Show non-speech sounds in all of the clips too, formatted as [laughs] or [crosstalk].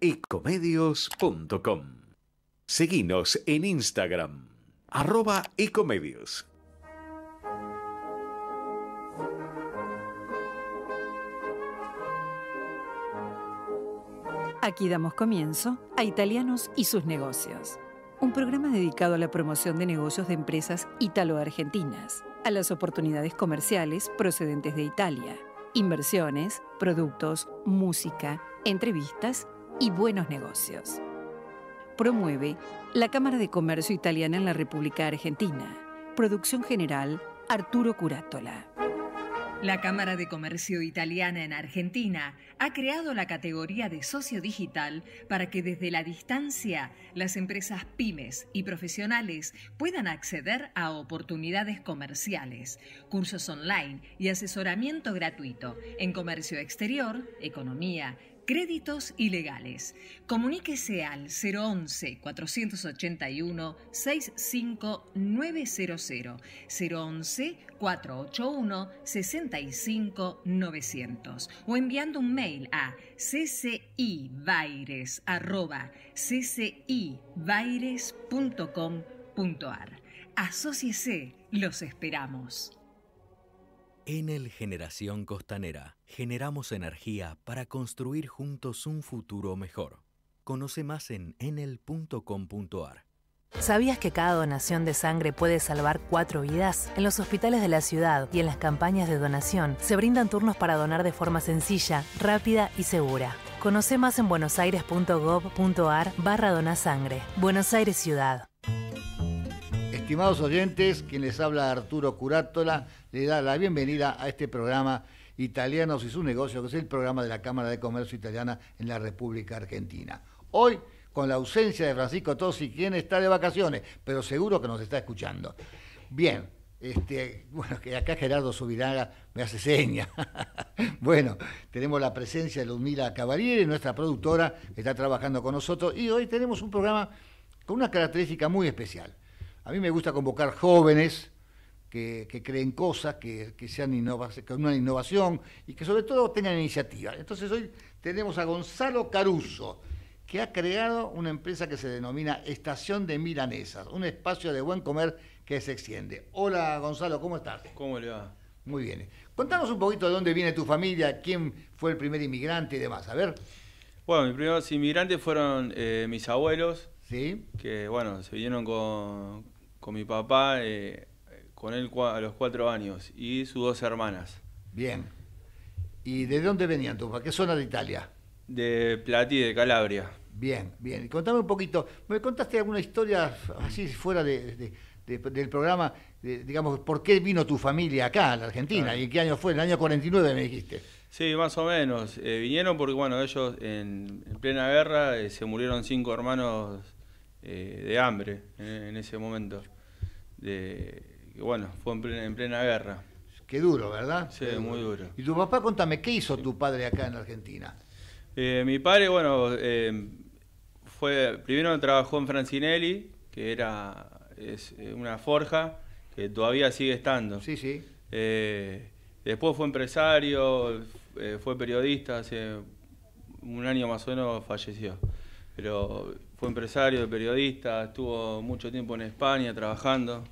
ecomedios.com. Seguinos en Instagram, arroba ecomedios. Aquí damos comienzo a Italianos y sus negocios, un programa dedicado a la promoción de negocios de empresas italo-argentinas, a las oportunidades comerciales procedentes de Italia, inversiones, productos, música, entrevistas y buenos negocios. Promueve la Cámara de Comercio Italiana en la República Argentina. Producción general, Arturo Curátola. La Cámara de Comercio Italiana en Argentina ha creado la categoría de socio digital para que desde la distancia las empresas pymes y profesionales puedan acceder a oportunidades comerciales, cursos online y asesoramiento gratuito en comercio exterior, economía, Créditos ilegales. Comuníquese al 011-481-65900, 011-481-65900 o enviando un mail a ccibaires.com.ar. Asociese, los esperamos. En el Generación Costanera generamos energía para construir juntos un futuro mejor. Conoce más en enel.com.ar. ¿Sabías que cada donación de sangre puede salvar cuatro vidas? En los hospitales de la ciudad y en las campañas de donación se brindan turnos para donar de forma sencilla, rápida y segura. Conoce más en buenosaires.gov.ar barra donasangre. Buenos Aires Ciudad. Estimados oyentes, quien les habla Arturo Curátola le da la bienvenida a este programa Italianos y su negocio, que es el programa de la Cámara de Comercio Italiana en la República Argentina. Hoy, con la ausencia de Francisco Tosi, quien está de vacaciones, pero seguro que nos está escuchando. Bien, este, bueno, que acá Gerardo Subiraga me hace seña. [laughs] bueno, tenemos la presencia de Ludmila Cavalieri, nuestra productora, que está trabajando con nosotros. Y hoy tenemos un programa con una característica muy especial. A mí me gusta convocar jóvenes que, creen cosas, que, que sean una innovación y que sobre todo tengan iniciativa. Entonces hoy tenemos a Gonzalo Caruso, que ha creado una empresa que se denomina Estación de Milanesas, un espacio de buen comer que se extiende. Hola Gonzalo, ¿cómo estás? ¿Cómo le va? Muy bien. Contanos un poquito de dónde viene tu familia, quién fue el primer inmigrante y demás. A ver. Bueno, mis primeros inmigrantes fueron eh, mis abuelos. Sí. Que, bueno, se vinieron con, con mi papá, eh, con él a los cuatro años, y sus dos hermanas. Bien. ¿Y de dónde venían tú? ¿Para qué zona de Italia? De Platí, de Calabria. Bien, bien. Contame un poquito. ¿Me contaste alguna historia así fuera del programa? digamos, ¿por qué vino tu familia acá, a la Argentina? Ah. ¿Y qué año fue? En el año 49 me dijiste. Sí, más o menos. Eh, vinieron porque, bueno, ellos en, plena guerra eh, se murieron cinco hermanos eh, de hambre en ese momento. De, bueno, fue en plena, guerra. Qué duro, ¿verdad? Sí, muy duro. Y tu papá, contame, ¿qué hizo tu padre acá en Argentina? Eh, mi padre, bueno, eh, fue primero trabajó en Francinelli, que era una forja que todavía sigue estando. Sí, sí. después fue empresario, fue periodista, hace un año más o menos falleció. Pero fue empresario, periodista, estuvo mucho tiempo en España trabajando,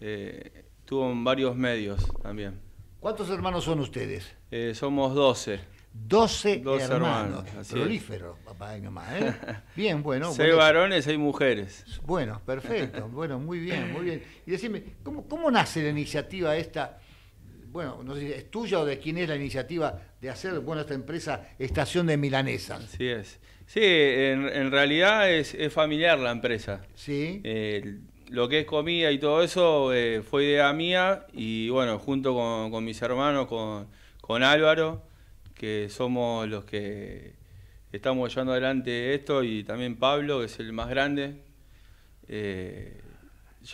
eh, estuvo en varios medios también. ¿Cuántos hermanos son ustedes? Eh, somos 12. 12, hermanos. prolífero, papá y mamá. ¿eh? [laughs] Bien, bueno. Seis varones, seis mujeres. Bueno, perfecto. [laughs] Bueno, muy bien, muy bien. Y decime, ¿cómo, nace la iniciativa esta? bueno, no sé, si ¿es tuya o de quién es la iniciativa de hacer, bueno, esta empresa Estación de Milanesa? Así es. Sí, en, realidad es, familiar la empresa. Sí. Eh, lo que es comida y todo eso eh, fue idea mía y bueno, junto con, mis hermanos, con, Álvaro, que somos los que estamos llevando adelante esto y también Pablo, que es el más grande, eh,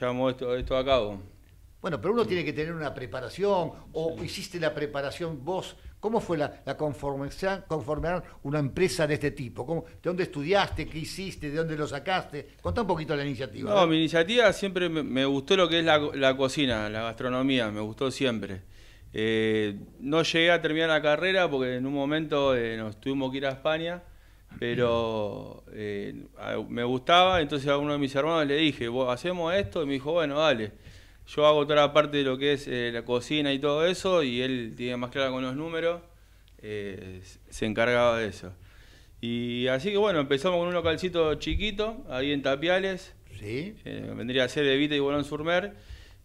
llevamos esto, a cabo. Bueno, pero uno tiene que tener una preparación, o hiciste la preparación vos ¿Cómo fue la, conformación, conformar una empresa de este tipo? ¿De dónde estudiaste? ¿Qué hiciste? ¿De dónde lo sacaste? Contá un poquito la iniciativa. No, mi iniciativa siempre me, gustó lo que es la, cocina, la gastronomía, me gustó siempre. Eh, no llegué a terminar la carrera porque en un momento eh, nos tuvimos que ir a España, pero eh, me gustaba, entonces a uno de mis hermanos le dije, hacemos esto? Y me dijo, bueno, dale. Yo hago toda la parte de lo que es eh, la cocina y todo eso, y él tiene más clara con los números, eh, se encargaba de eso. Y así que bueno, empezamos con un localcito chiquito, ahí en Tapiales. Sí. Eh, vendría a ser de Vita y Bolón Surmer.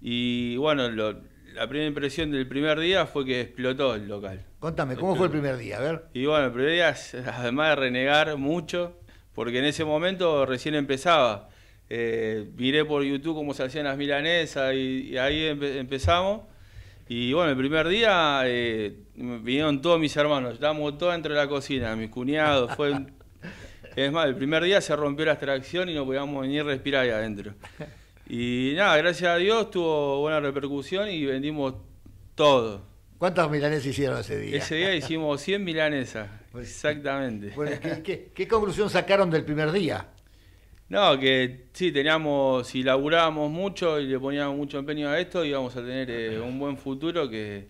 Y bueno, la primera impresión del primer día fue que explotó el local. Contame, ¿cómo fue el primer día? A ver. Y bueno, el primer día, [laughs] además de renegar mucho, porque en ese momento recién empezaba. Eh, miré por YouTube cómo se hacían las milanesas y, ahí empezamos. Y bueno, el primer día eh, vinieron todos mis hermanos, estábamos todos dentro de la cocina, mis cuñados, fue... [laughs] es más, el primer día se rompió la extracción y no podíamos venir respirar ahí adentro. Y nada, gracias a Dios tuvo buena repercusión y vendimos todo. ¿Cuántas milanesas hicieron ese día? Ese día hicimos 100 milanesas, pues, exactamente. [laughs] qué conclusión sacaron del primer día? No, que sí, teníamos, si laburábamos mucho y le poníamos mucho empeño a esto, íbamos a tener eh, un buen futuro que,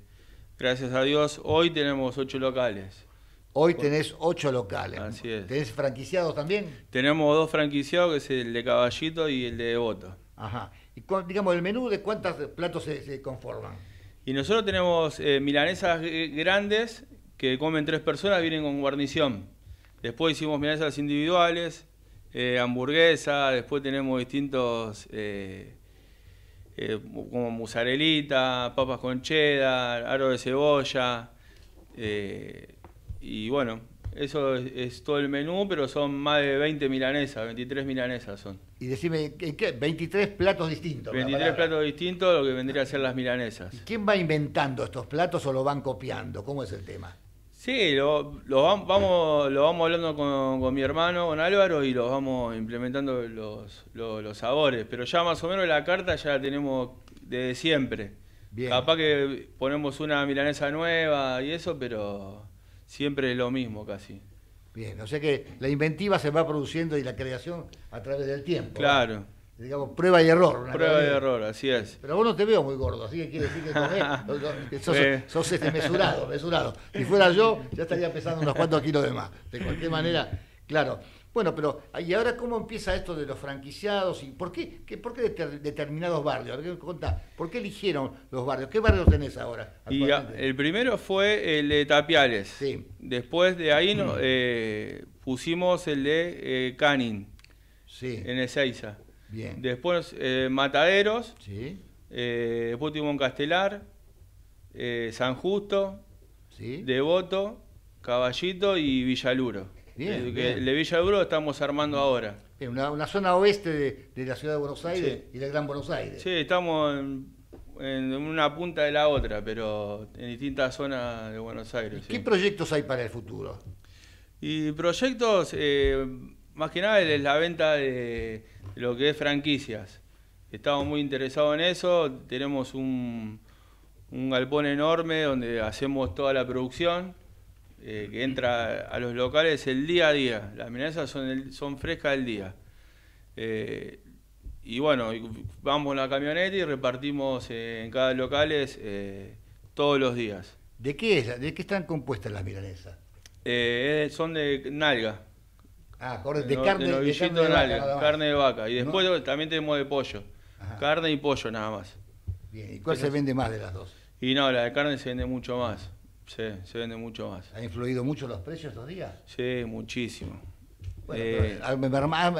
gracias a Dios, hoy tenemos ocho locales. Hoy tenés ocho locales. Así es. ¿Tenés franquiciados también? Tenemos dos franquiciados, que es el de Caballito y el de Devoto. Ajá. Y digamos, el menú de cuántos platos se, conforman. Y nosotros tenemos eh, milanesas eh, grandes que comen tres personas, vienen con guarnición. Después hicimos milanesas individuales, eh, hamburguesa, después tenemos distintos eh, eh, como musarelita, papas con cheddar, aro de cebolla. y bueno, eso es, todo el menú, pero son más de 20 milanesas, 23 milanesas son. Y decime, qué? 23 platos distintos. 23 platos distintos, lo que vendría a ser las milanesas. ¿Quién va inventando estos platos o lo van copiando? ¿Cómo es el tema? Sí, lo, vamos, lo vamos hablando con, con, mi hermano, con Álvaro, y los vamos implementando los, los, sabores. Pero ya más o menos la carta ya la tenemos desde siempre. Bien. Capaz que ponemos una milanesa nueva y eso, pero siempre es lo mismo casi. Bien, o sea que la inventiva se va produciendo y la creación a través del tiempo. ¿eh? Claro digamos, prueba y error. Prueba y error, así es. Pero vos no te veo muy gordo, así que quiere decir que, sos, este, mesurado, Si fuera yo, ya estaría pesando unos cuantos kilos de más. De cualquier manera, claro. Bueno, pero ¿y ahora cómo empieza esto de los franquiciados? y ¿Por qué, qué por qué determinados barrios? Contá, ¿por qué eligieron los barrios? ¿Qué barrios tenés ahora? el primero fue el de Tapiales. Sí. Después de ahí mm. eh, pusimos el de canning eh, Canin. Sí. En Ezeiza. Después eh, Mataderos. Sí. Eh, Castelar, eh, San Justo, Devoto, Caballito y Villaluro. Bien, De Villaluro estamos armando ahora. En una, zona oeste de, la ciudad de Buenos Aires y la Gran Buenos Aires. Sí, estamos en, una punta de la otra, pero en distintas zonas de Buenos Aires. ¿Qué proyectos hay para el futuro? Y proyectos, más que nada, es la venta de lo que es franquicias. Estamos muy interesados en eso, tenemos un, un galpón enorme donde hacemos toda la producción eh, que entra a los locales el día a día. Las milanesas son, son frescas el día. Eh, y bueno, vamos en la camioneta y repartimos eh, en cada local todos los días. ¿De qué, es, ¿De qué están compuestas las milanesas? son de nalga. Ah, de, carne. De vaca, Y después también tenemos de pollo. Carne y pollo nada más. Bien, ¿y cuál se vende más de las dos? Y no, la de carne se vende mucho más. Sí, se vende mucho más. ¿Ha influido mucho los precios estos días? Sí, muchísimo. Bueno, ¿Ha eh, ah,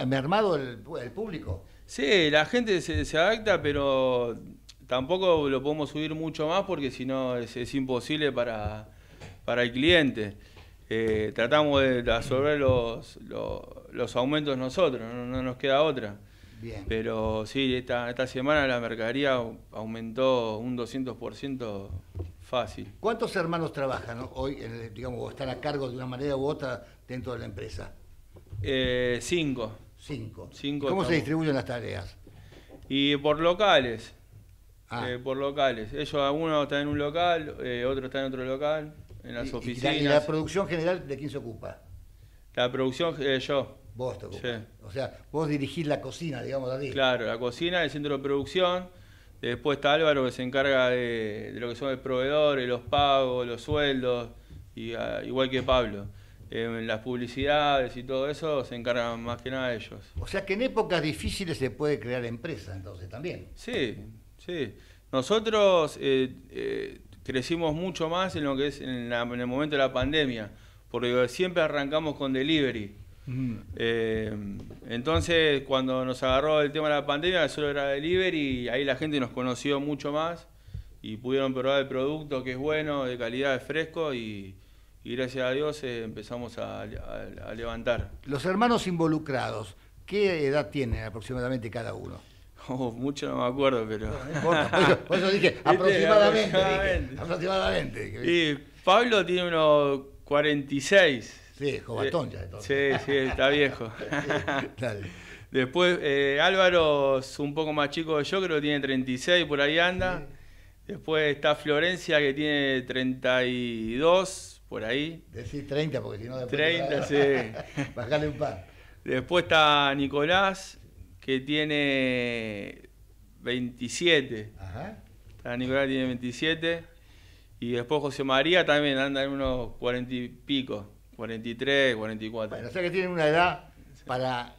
mermado el, público? Sí, la gente se, adapta, pero tampoco lo podemos subir mucho más porque si no es, imposible para, para el cliente. Eh, tratamos de absorber los, aumentos nosotros, no, nos queda otra. Bien. Pero sí, esta, esta semana la mercadería aumentó un 200% fácil. ¿Cuántos hermanos trabajan hoy, digamos, o están a cargo de una manera u otra dentro de la empresa? Eh, cinco. Cinco. ¿Cómo se distribuyen las tareas? Y por locales. Ah. Eh, por locales. Ellos, algunos están en un local, eh, otros están en otro local en las oficinas. Y la, producción general de quién se ocupa? La producción, eh, yo. Vos te ocupas. O sea, vos dirigís la cocina, digamos ti. Claro, la cocina, el centro de producción. Después está Álvaro que se encarga de, lo que son los proveedores, eh, los pagos, los sueldos, ah, igual que Pablo. Eh, las publicidades y todo eso se encargan más que nada ellos. O sea que en épocas difíciles se puede crear empresa entonces también. Sí, sí. Nosotros crecimos mucho más en lo que es en, el momento de la pandemia, porque siempre arrancamos con delivery. Mm. Eh, entonces, cuando nos agarró el tema de la pandemia, solo era delivery y ahí la gente nos conoció mucho más y pudieron probar el producto que es bueno, de calidad, es fresco y, gracias a Dios eh, empezamos a, levantar. Los hermanos involucrados, ¿qué edad tiene aproximadamente cada uno? [laughs] Oh, mucho no me acuerdo, pero. Por, eso, dije, [laughs] aproximadamente. aproximadamente. Y Pablo tiene unos 46. Sí, jovatón ya Sí, sí, está [laughs] viejo. Después, eh, Álvaro es un poco más chico que yo, creo que tiene 36, por ahí anda. Después está Florencia, que tiene 32, por ahí. Decís 30, porque si no después... 30, sí. Bajale un par. Después está Nicolás, que tiene 27. Ajá. Nicolás tiene 27. Y después José María también anda en unos cuarenta y pico, 43, 44. Bueno, o sea que tienen una edad para,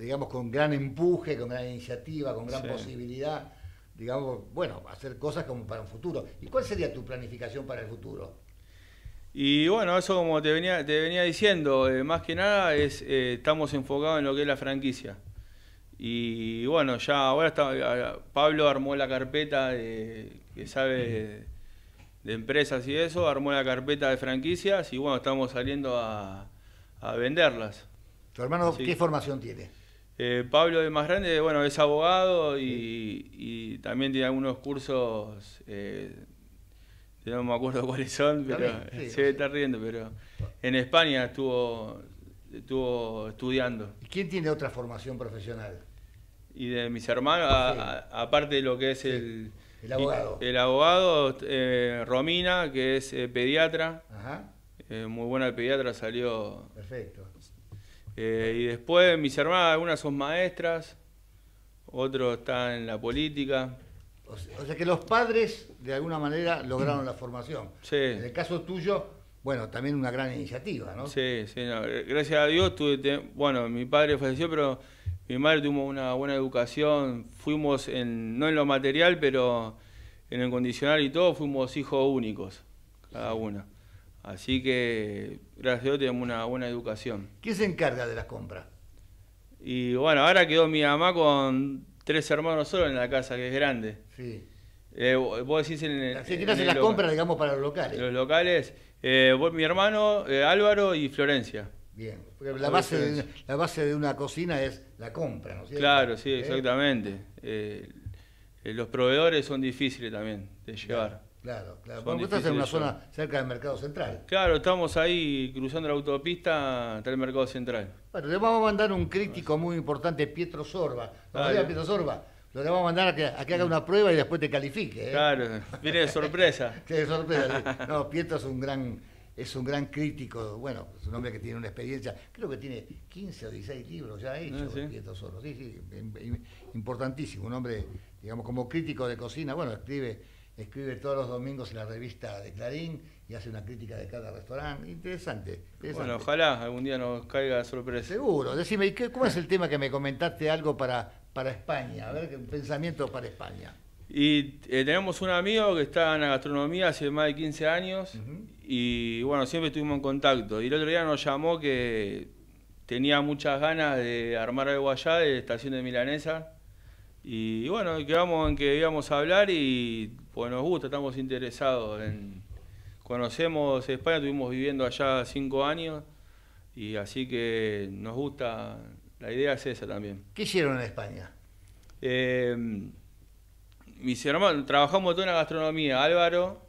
digamos, con gran empuje, con gran iniciativa, con gran posibilidad, digamos, bueno, hacer cosas como para un futuro. ¿Y cuál sería tu planificación para el futuro? Y bueno, eso como te venía, te venía diciendo, eh, más que nada es, eh, estamos enfocados en lo que es la franquicia. Y bueno, ya ahora está, Pablo armó la carpeta de, que sabe de, empresas y eso, armó la carpeta de franquicias y bueno, estamos saliendo a, venderlas. ¿Tu hermano qué formación tiene? Eh, Pablo de más grande, bueno, es abogado y, también tiene algunos cursos, eh, no me acuerdo [laughs] cuáles son, pero se está riendo, pero en España estuvo, estuvo estudiando. ¿Y quién tiene otra formación profesional? Y de mis hermanos, aparte de lo que es el, el abogado. El, abogado, eh, Romina, que es eh, pediatra. Ajá. Eh, muy buena pediatra, salió. Perfecto. y después mis hermanas, algunas son maestras, otros están en la política. O sea, o sea que los padres, de alguna manera, lograron la formación. Sí. En el caso tuyo, bueno, también una gran iniciativa, ¿no? Sí, sí, no. Eh, gracias a Dios, tuve, bueno, mi padre falleció, pero mi madre tuvo una buena educación, fuimos, no en lo material, pero en el condicional y todo, fuimos hijos únicos, cada uno. Así que, gracias a Dios, tenemos una buena educación. ¿Quién se encarga de las compras? Y bueno, ahora quedó mi mamá con tres hermanos solo en la casa, que es grande. Sí. Eh, vos decís en el. hace las compras, digamos, para los locales. Los locales. Eh, mi hermano eh, Álvaro y Florencia. Bien, la base, de, la base de una cocina es la compra, ¿no es cierto? Claro, sí, eh. exactamente. los proveedores son difíciles también de llevar. Claro, claro. Porque estás en una zona cerca del Mercado Central. Claro, estamos ahí cruzando la autopista hasta el Mercado Central. Bueno, le vamos a mandar un crítico muy importante, Pietro Sorba. ¿No Pietro Sorba? Lo le vamos a mandar a que, haga una prueba y después te califique. ¿eh? Claro, viene de sorpresa. [laughs] sí, sorpresa. No, Pietro es un gran es un gran crítico, bueno, es un hombre que tiene una experiencia, creo que tiene 15 o 16 libros ya hechos, ah, ¿Sí? Pietro sí, sí, importantísimo, un hombre, digamos, como crítico de cocina, bueno, escribe, escribe todos los domingos en la revista de Clarín y hace una crítica de cada restaurante, interesante. Bueno, ojalá algún día nos caiga sorpresa. Seguro, decime, ¿y qué, ¿cómo es el tema que me comentaste algo para, para España? A ver, pensamiento para España. Y eh, tenemos un amigo que está en la gastronomía hace más de 15 años y bueno, siempre estuvimos en contacto. Y el otro día nos llamó que tenía muchas ganas de armar algo allá de la estación de Milanesa. Y bueno, quedamos en que íbamos a hablar y pues nos gusta, estamos interesados en... Conocemos España, estuvimos viviendo allá cinco años y así que nos gusta la idea es esa también. ¿Qué hicieron en España? Em, mis hermanos, trabajamos toda en la gastronomía. Álvaro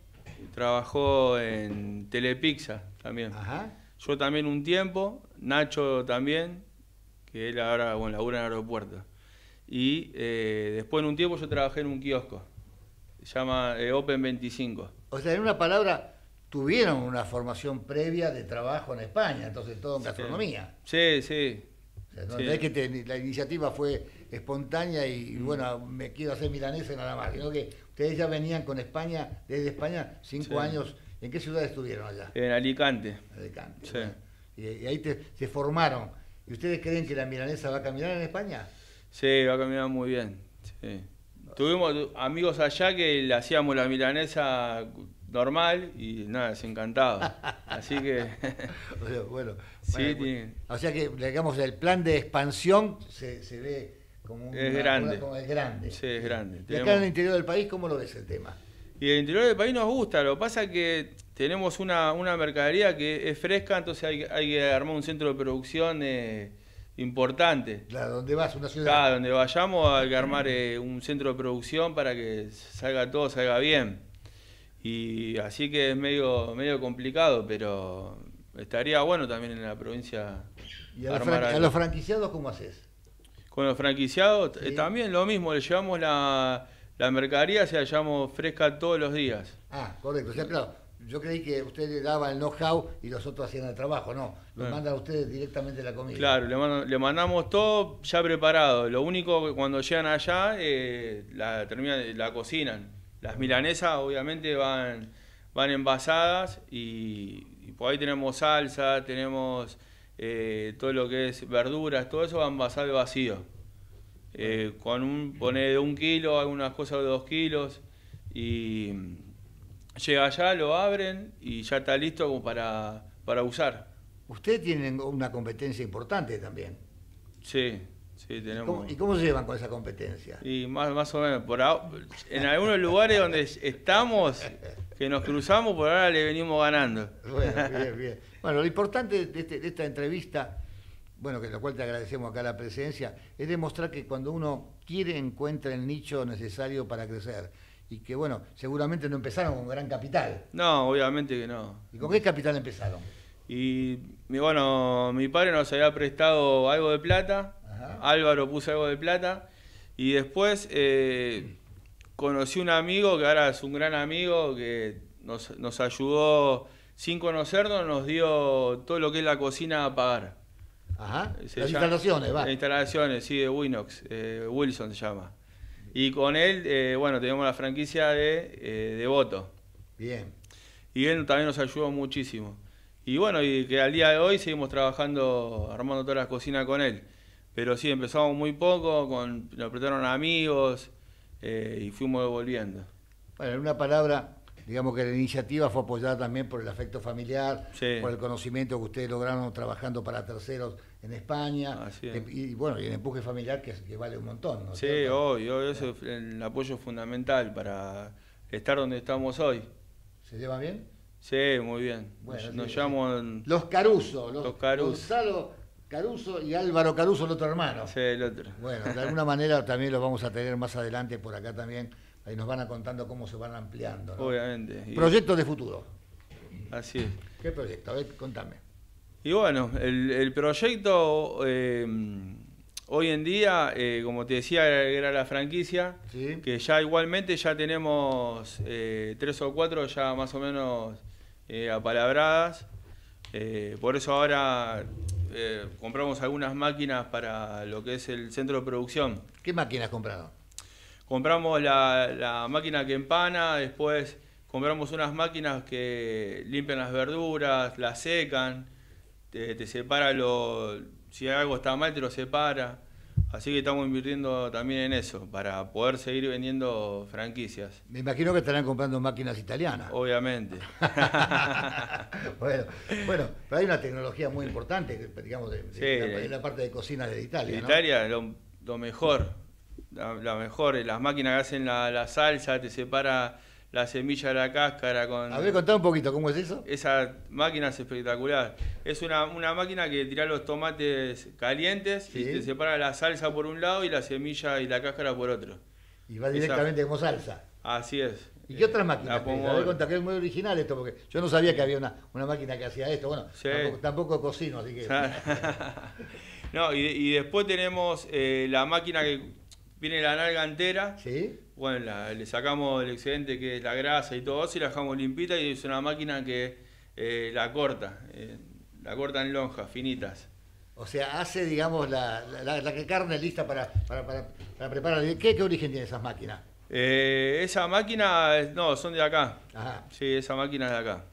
trabajó en Telepizza también. Ajá. Yo también un tiempo, Nacho también, que él ahora bueno, labura en aeropuerto. Y eh, después en un tiempo yo trabajé en un kiosco, se llama eh, Open 25. O sea, en una palabra, tuvieron una formación previa de trabajo en España, entonces todo en gastronomía. Sí, sí, la iniciativa fue espontánea y, mm. bueno, me quiero hacer milanesa nada más, sino que ustedes ya venían con España, desde España, cinco años. ¿En qué ciudad estuvieron allá? En Alicante. Y, ahí se formaron. ¿Y ustedes creen que la milanesa va a caminar en España? Sí, va a caminar muy bien. Tuvimos amigos allá que le hacíamos la milanesa normal y nada, es encantado. Así que. [laughs] bueno, O sea que, digamos, el plan de expansión se, ve como, un es grande. es grande. Sí, es grande. acá en el interior del país, ¿cómo lo ves el tema? Y el interior del país nos gusta, lo que pasa es que tenemos una, mercadería que es fresca, entonces hay, que armar un centro de producción eh, importante. Claro, donde vas, una ciudad. Claro, donde vayamos hay que armar eh, un centro de producción para que salga todo, salga bien. Y así que es medio, medio complicado, pero estaría bueno también en la provincia. ¿Y a, los, a los franquiciados cómo haces? Con los franquiciados también lo mismo, le llevamos la, la mercadería, se la llevamos fresca todos los días. Ah, correcto. O sea, claro, yo creí que usted le daba el know-how y los otros hacían el trabajo, no. Lo ah. mandan a ustedes directamente la comida. Claro, le, mandamos todo ya preparado. Lo único que cuando llegan allá, eh, la, terminan, la cocinan. Las milanesas obviamente van, van envasadas y, por ahí tenemos salsa, tenemos eh, todo lo que es verduras, todo eso va envasado vacío. Eh, con un, pone de un kilo, algunas cosas de dos kilos y llega allá, lo abren y ya está listo como para, para usar. Usted tiene una competencia importante también. Sí, ¿Y, cómo, se llevan con esa competencia? Y más, más o menos, por en algunos lugares donde estamos, que nos cruzamos, por ahora le venimos ganando. Bueno, [laughs] lo importante este, de, esta entrevista, bueno, que lo cual te agradecemos acá la presencia, es demostrar que cuando uno quiere encuentra el nicho necesario para crecer. Y que bueno, seguramente no empezaron con gran capital. No, obviamente que no. ¿Y con qué capital empezaron? y bueno, mi padre nos había prestado algo de plata Álvaro puso algo de plata. Y después eh, conocí un amigo que ahora es un gran amigo que nos, ayudó sin conocernos, nos dio todo lo que es la cocina a pagar. Ajá. las instalaciones, va. instalaciones, sí, de Winox, eh, Wilson se llama. Y con él, eh, bueno, tenemos la franquicia de Devoto. Bien. Y él también nos ayudó muchísimo. Y bueno, y que al día de hoy seguimos trabajando, armando todas las cocinas con él. Pero sí, empezamos muy poco, con, lo apretaron amigos eh, y fuimos devolviendo. Bueno, en una palabra, digamos que la iniciativa fue apoyada también por el afecto familiar, por el conocimiento que ustedes lograron trabajando para terceros en España, y, bueno, y el empuje familiar que, vale un montón. ¿no? Sí, hoy, hoy eso es el apoyo fundamental para estar donde estamos hoy. ¿Se lleva bien? Sí, muy bien. nos, Los Caruso, los, los Caruso. Caruso y Álvaro Caruso, el otro hermano. Sí, el otro. Bueno, de alguna [laughs] manera también los vamos a tener más adelante por acá también. Ahí nos van a contando cómo se van ampliando. Obviamente. Proyectos de futuro. Así es. ¿Qué proyecto? A ver, contame. Y bueno, el, proyecto em, hoy en día, eh, como te decía, era la franquicia, que ya igualmente ya tenemos eh, tres o cuatro ya más o menos eh, apalabradas. por eso ahora eh, compramos algunas máquinas para lo que es el centro de producción. ¿Qué máquinas comprado Compramos la, máquina que empana, después compramos unas máquinas que limpian las verduras, las secan, te, te separa lo, si algo está mal te lo separa. Así que estamos invirtiendo también en eso, para poder seguir vendiendo franquicias. Me imagino que estarán comprando máquinas italianas. Obviamente. [laughs] bueno, bueno, pero hay una tecnología muy importante, digamos, de, la, parte de cocina de Italia. De Italia, lo, mejor, la, mejor, las máquinas que hacen la salsa, te separa la semilla de la cáscara con... A ver, contá un poquito, ¿cómo es eso? Esa máquina es espectacular. Es una, máquina que tira los tomates calientes y te separa la salsa por un lado y la semilla y la cáscara por otro. Y va directamente como salsa. Así es. ¿Y qué otras máquinas? A ver, contá que es muy original esto, porque yo no sabía que había una, máquina que hacía esto. Bueno, tampoco, cocino, así que... [laughs] no, y, después tenemos eh, la máquina que viene la nalga entera. Sí. Bueno, le sacamos el excedente que es la grasa y todo eso y la dejamos limpita y es una máquina que eh, la corta. Eh, la corta en lonjas finitas. O sea, hace, digamos, la, la, carne lista para, para, para, preparar. ¿Qué, ¿Qué, origen tiene esas máquinas? Eh, esa máquina, no, son de acá. Ajá. Sí, esa máquina es de acá.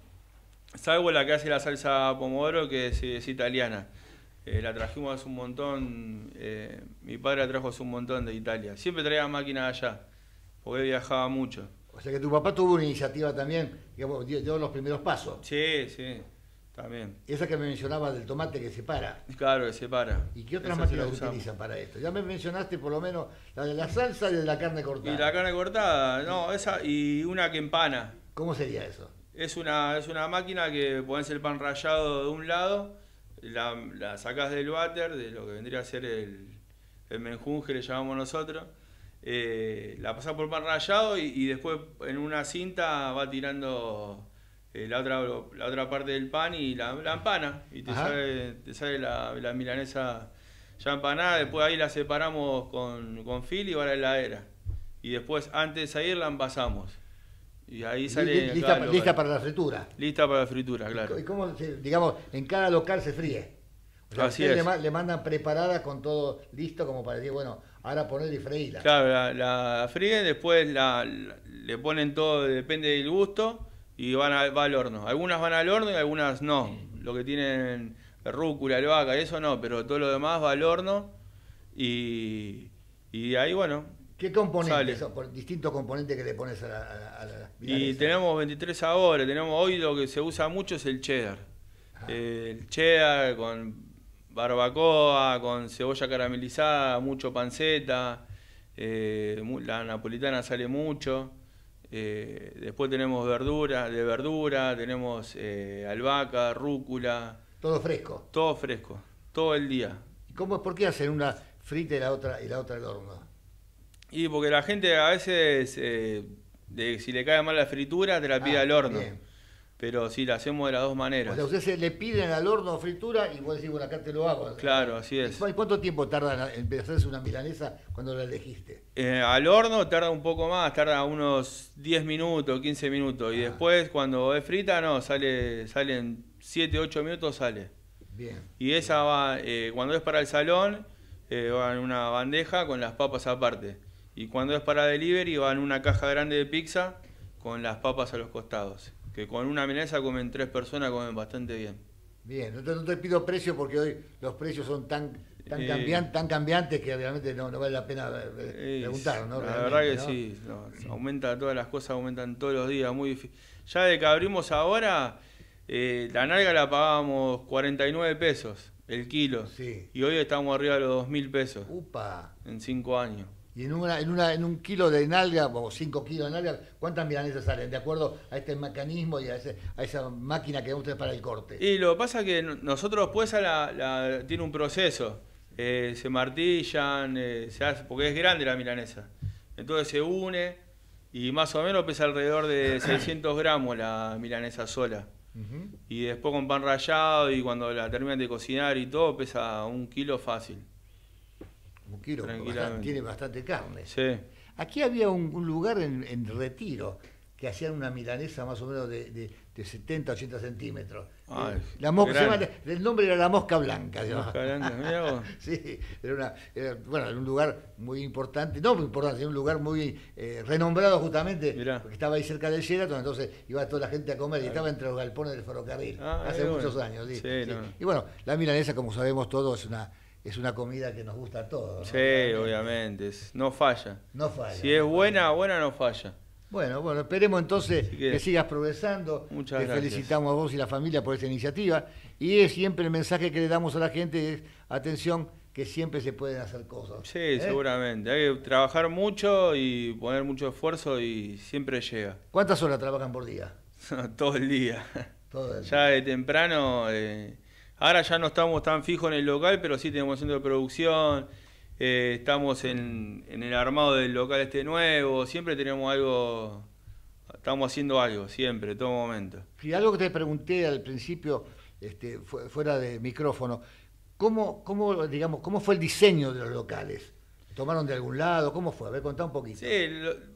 Salvo la que hace la salsa pomodoro, que es, italiana. la trajimos hace un montón. Mi padre trajo un montón de Italia. Siempre traía máquinas allá, porque viajaba mucho. O sea que tu papá tuvo una iniciativa también, que dio, los primeros pasos. Sí, sí, también. Esa que me mencionaba del tomate que se para. Claro, que se para. ¿Y qué otras máquinas utilizan para esto? Ya me mencionaste por lo menos la de la salsa y de la carne cortada. Y la carne cortada, no, esa y una que empana. ¿Cómo sería eso? Es una, es una máquina que pones el pan rallado de un lado, la, la sacas del váter, de lo que vendría a ser el, el menjunje le llamamos nosotros. Eh, la pasa por pan rallado y, después en una cinta va tirando eh, la, otra, la otra parte del pan y la, empana. Y te sale, la, milanesa ya empanada. Después ahí la separamos con, con fil y va a la heladera. Y después antes de salir la envasamos. Y ahí sale. Lista, lista para la fritura. Lista para la fritura, claro. ¿Y cómo, digamos, en cada local se fríe? Así es. Le, mandan preparada con todo listo como para decir, bueno, ahora ponerle y freíla. Claro, la, la fríen, después la, le ponen todo, depende del gusto, y van va al horno. Algunas van al horno y algunas no. Lo que tienen rúcula, albahaca, eso no, pero todo lo demás va al horno y, y ahí, bueno. ¿Qué componentes? Distintos componentes que le pones a la, a Y tenemos 23 sabores. Tenemos, hoy lo que se usa mucho es el cheddar. Ah. Eh, el cheddar con barbacoa con cebolla caramelizada, mucho panceta, eh, la napolitana sale mucho. Eh, después tenemos verduras, de verdura, tenemos eh, albahaca, rúcula. Todo fresco. Todo fresco, todo el día. ¿Y cómo, por qué hacen una frita y la otra y la otra al horno? Y porque la gente a veces, de, si le cae mal la fritura, te la pide ah, al horno. Pero sí, la hacemos de las dos maneras. O sea, ustedes le piden al horno fritura y vos decís, bueno, acá te lo hago. Claro, así es. ¿Y cuánto tiempo tarda en hacerse una milanesa cuando la elegiste? Eh, al horno tarda un poco más, tarda unos 10 minutos, 15 minutos. Y ah. después, cuando es frita, no, sale, sale en 7, 8 minutos, sale. Bien. Y esa va, eh, cuando es para el salón, eh, va en una bandeja con las papas aparte. Y cuando es para delivery, va en una caja grande de pizza con las papas a los costados que con una amenaza comen tres personas, comen bastante bien. Bien, no te, pido precio porque hoy los precios son tan tan, tan cambiantes que obviamente no, vale la pena eh, eh, preguntar, ¿no? La verdad que Sí, aumenta todas las cosas, aumentan todos los días, muy difícil. Ya de que abrimos ahora, eh, la nalga la pagábamos 49 pesos el kilo. Y hoy estamos arriba de los mil pesos. Upa. En cinco años. Y en, una, en, un kilo de nalga o cinco kilos de nalga, ¿cuántas milanesas salen? De acuerdo a este mecanismo y a, esa máquina que usted para el corte. Y lo que pasa es que nosotros, pues, tiene un proceso. Eh, se martillan, eh, se hace, porque es grande la milanesa. Entonces se une y más o menos pesa alrededor de 600 [coughs] gramos la milanesa sola. Y después con pan rallado y cuando la terminan de cocinar y todo, pesa un kilo fácil tiene bastante carne. Aquí había un, lugar en, retiro que hacían una milanesa más o menos de, de, de 70, 80 centímetros. Eh, la el nombre era la mosca blanca. La mosca blanca [laughs] sí, era, una, bueno, un lugar muy importante, no muy importante, era un lugar muy eh, renombrado justamente, porque estaba ahí cerca del Sheraton, entonces iba toda la gente a comer y estaba entre los galpones del ferrocarril ah, hace eh, muchos años. Sí, Y bueno, la milanesa, como sabemos todos, es una es una comida que nos gusta a todos. Sí, obviamente, no falla. No falla. Si es buena, buena no falla. Bueno, bueno, esperemos entonces que, sigas progresando. Muchas Te felicitamos a vos y la familia por esta iniciativa. Y es siempre el mensaje que le damos a la gente es, atención, que siempre se pueden hacer cosas. Sí, ¿eh? seguramente. Hay que trabajar mucho y poner mucho esfuerzo y siempre llega. ¿Cuántas horas trabajan por día? [laughs] Todo el día. Todo el día. Ya de temprano... Eh, Ahora ya no estamos tan fijos en el local, pero sí tenemos centro de producción, eh, estamos en, el armado del local este nuevo, siempre tenemos algo, estamos haciendo algo, siempre, en todo momento. Y algo que te pregunté al principio, este, fuera de micrófono, ¿cómo, cómo, digamos, ¿cómo fue el diseño de los locales? ¿Tomaron de algún lado? ¿Cómo fue? A ver, contá un poquito. Sí,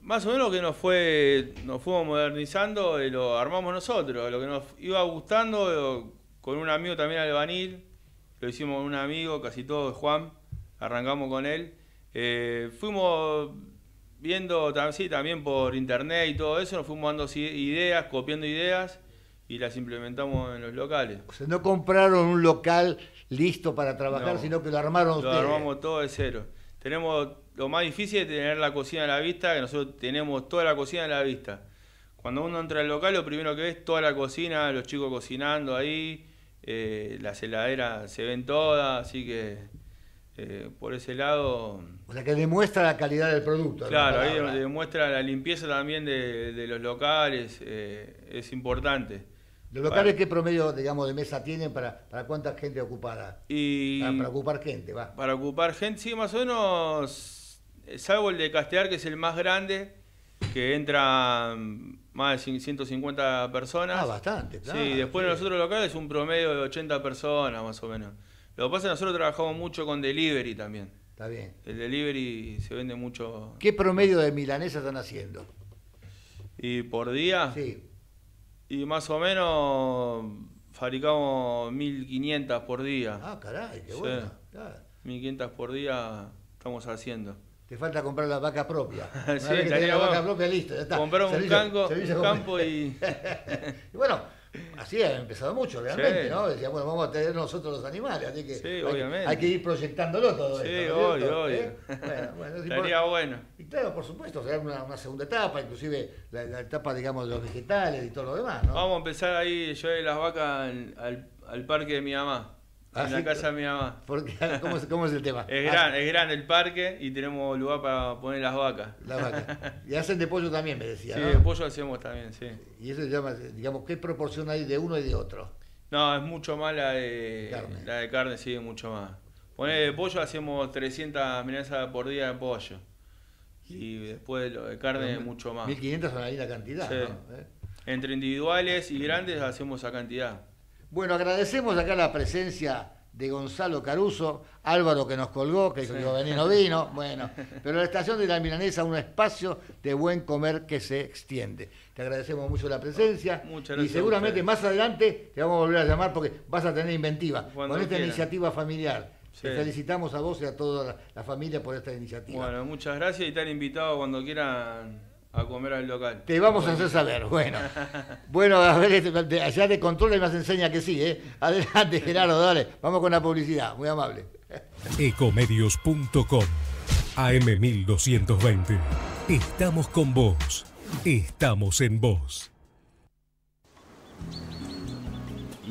más o menos que nos fue, nos fuimos modernizando, y eh, lo armamos nosotros, lo que nos iba gustando con un amigo también albanil, lo hicimos con un amigo, casi todo, Juan, arrancamos con él. Eh, fuimos viendo también por internet y todo eso, nos fuimos dando ideas, copiando ideas y las implementamos en los locales. O sea, no compraron un local listo para trabajar, sino que lo armaron ustedes. Lo armamos todo de cero. Tenemos lo más difícil es tener la cocina a la vista, que nosotros tenemos toda la cocina a la vista. Cuando uno entra al local, lo primero que ves es toda la cocina, los chicos cocinando ahí, eh, las heladeras se ven todas, así que eh, por ese lado... O sea, que demuestra la calidad del producto. Claro, ahí demuestra la limpieza también de, los locales, eh, es importante. ¿Los locales qué promedio, digamos, de mesa tienen para, para cuánta gente ocupada? para, ocupar gente, va. Para ocupar gente, sí, más o menos, salvo el de Castear, que es el más grande, que entra mm, más de 150 personas. Ah, bastante, claro. Sí, después en los otros locales un promedio de 80 personas más o menos. Lo que pasa es que nosotros trabajamos mucho con delivery también. Está bien. El delivery se vende mucho. ¿Qué promedio de milanesas están haciendo? ¿Y por día? Sí. Y más o menos fabricamos 1500 por día. Ah, caray, qué bueno. 1500 por día estamos haciendo. Te falta comprar la vaca propia. [laughs] sí, la vaca propia, listo, ya está. Comprar un, campo [laughs] y... bueno, así ha empezado mucho realmente, ¿no? Decíamos, bueno, vamos a tener nosotros los animales, así que, sí, hay, obviamente. hay que ir proyectándolo todo sí, esto. Sí, obvio, ¿Eh? Bueno, [laughs] bueno. Y claro, por supuesto, será una, segunda etapa, inclusive la, etapa, digamos, de los vegetales y todo lo demás, ¿no? Vamos a empezar ahí, yo y las vacas al parque de mi mamá. Ah, en la casa de mi mamá. ¿cómo, es, el tema? [laughs] Es, ah. grande el parque y tenemos lugar para poner las vacas. Las vacas. [laughs] Y hacen de pollo también, me decía. Sí, de pollo hacemos también, sí. Y eso llama, digamos, ¿qué proporción hay de uno y de otro? No, es mucho más la de carne. La de carne, sí, mucho más. Poner de pollo hacemos 300 amenazas por día de pollo. Y después de carne mucho más. 1500 son ahí la cantidad. Eh. Entre individuales y grandes hacemos esa cantidad. Bueno, agradecemos acá la presencia de Gonzalo Caruso, Álvaro que nos colgó, que dijo venía no vino, bueno, pero la estación de la Milanesa, un espacio de buen comer que se extiende. Te agradecemos mucho la presencia Muchas y seguramente más adelante te vamos a volver a llamar porque vas a tener inventiva con esta iniciativa familiar. Te felicitamos a vos y a toda la, familia por esta iniciativa. Bueno, muchas gracias y han invitado cuando quieran a comer al local. Te vamos a hacer saber, bueno. [laughs] Bueno, a ver, este, allá te controla y más enseña que sí, ¿eh? Adelante, [laughs] Gerardo, dale. Vamos con la publicidad, muy amable. [laughs] Ecomedios.com AM1220. Estamos con vos. Estamos en vos.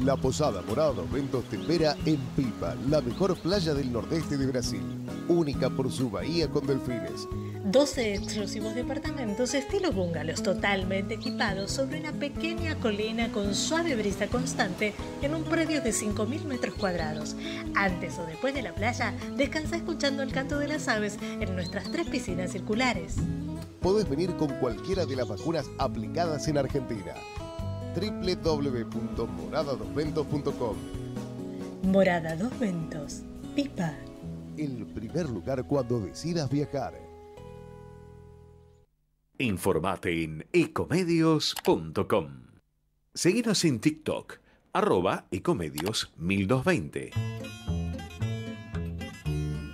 La Posada Morado Ventos Tempera en Pipa, la mejor playa del nordeste de Brasil, única por su bahía con delfines. 12 exclusivos departamentos estilo bungalows totalmente equipados sobre una pequeña colina con suave brisa constante en un predio de 5.000 metros cuadrados. Antes o después de la playa, descansa escuchando el canto de las aves en nuestras tres piscinas circulares. Podés venir con cualquiera de las vacunas aplicadas en Argentina www.moradadosventos.com. Morada Dos Ventos, Pipa. El primer lugar cuando decidas viajar. Informate en ecomedios.com. Seguinos en TikTok, arroba ecomedios 1220.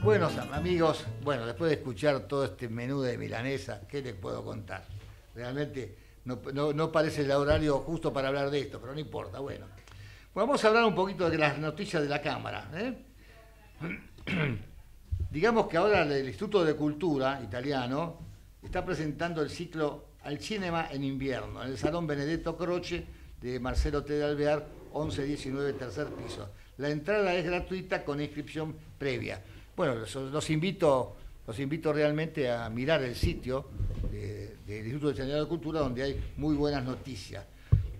Bueno, amigos, bueno, después de escuchar todo este menú de milanesa, ¿qué les puedo contar? Realmente no, parece el horario justo para hablar de esto, pero no importa, bueno. Vamos a hablar un poquito de las noticias de la Cámara. ¿eh? [clears throat] Digamos que ahora el Instituto de Cultura italiano está presentando el ciclo Al Cinema en invierno, en el Salón Benedetto Croce de Marcelo T. de Alvear, 1119, tercer piso. La entrada es gratuita con inscripción previa. Bueno, los, invito, los invito realmente a mirar el sitio del Instituto de de Cultura, donde hay muy buenas noticias.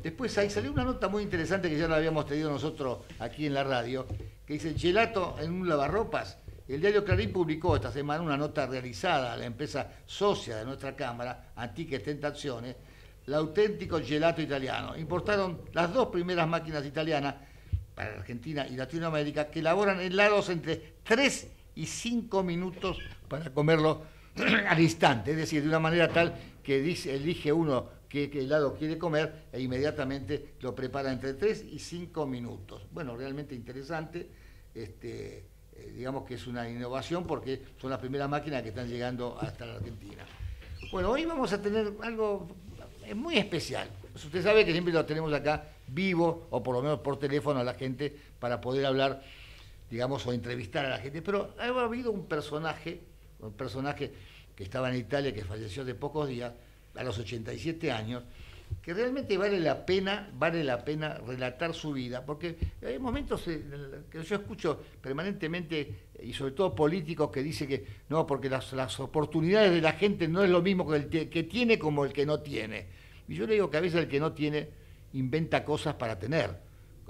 Después ahí salió una nota muy interesante que ya la habíamos tenido nosotros aquí en la radio, que dice, Gelato en un lavarropas. El diario Clarín publicó esta semana una nota realizada a la empresa socia de nuestra Cámara, Antiques Tentaciones, el auténtico gelato italiano. Importaron las dos primeras máquinas italianas para Argentina y Latinoamérica que elaboran helados entre 3 y 5 minutos para comerlo [clears throat] al instante, es decir, de una manera tal que elige uno qué, qué, helado quiere comer e inmediatamente lo prepara entre 3 y 5 minutos. Bueno, realmente interesante. Este, eh, digamos que es una innovación porque son las primeras máquinas que están llegando hasta la Argentina. Bueno, hoy vamos a tener algo eh, muy especial. Usted sabe que siempre lo tenemos acá vivo o por lo menos por teléfono a la gente para poder hablar, digamos, o entrevistar a la gente. Pero ha habido un personaje, un personaje que estaba en Italia, que falleció de pocos días, a los 87 años, que realmente vale la pena, vale la pena relatar su vida, porque hay momentos que yo escucho permanentemente, y sobre todo políticos, que dicen que no, porque las, las oportunidades de la gente no es lo mismo que el que tiene como el que no tiene. Y yo le digo que a veces el que no tiene inventa cosas para tener.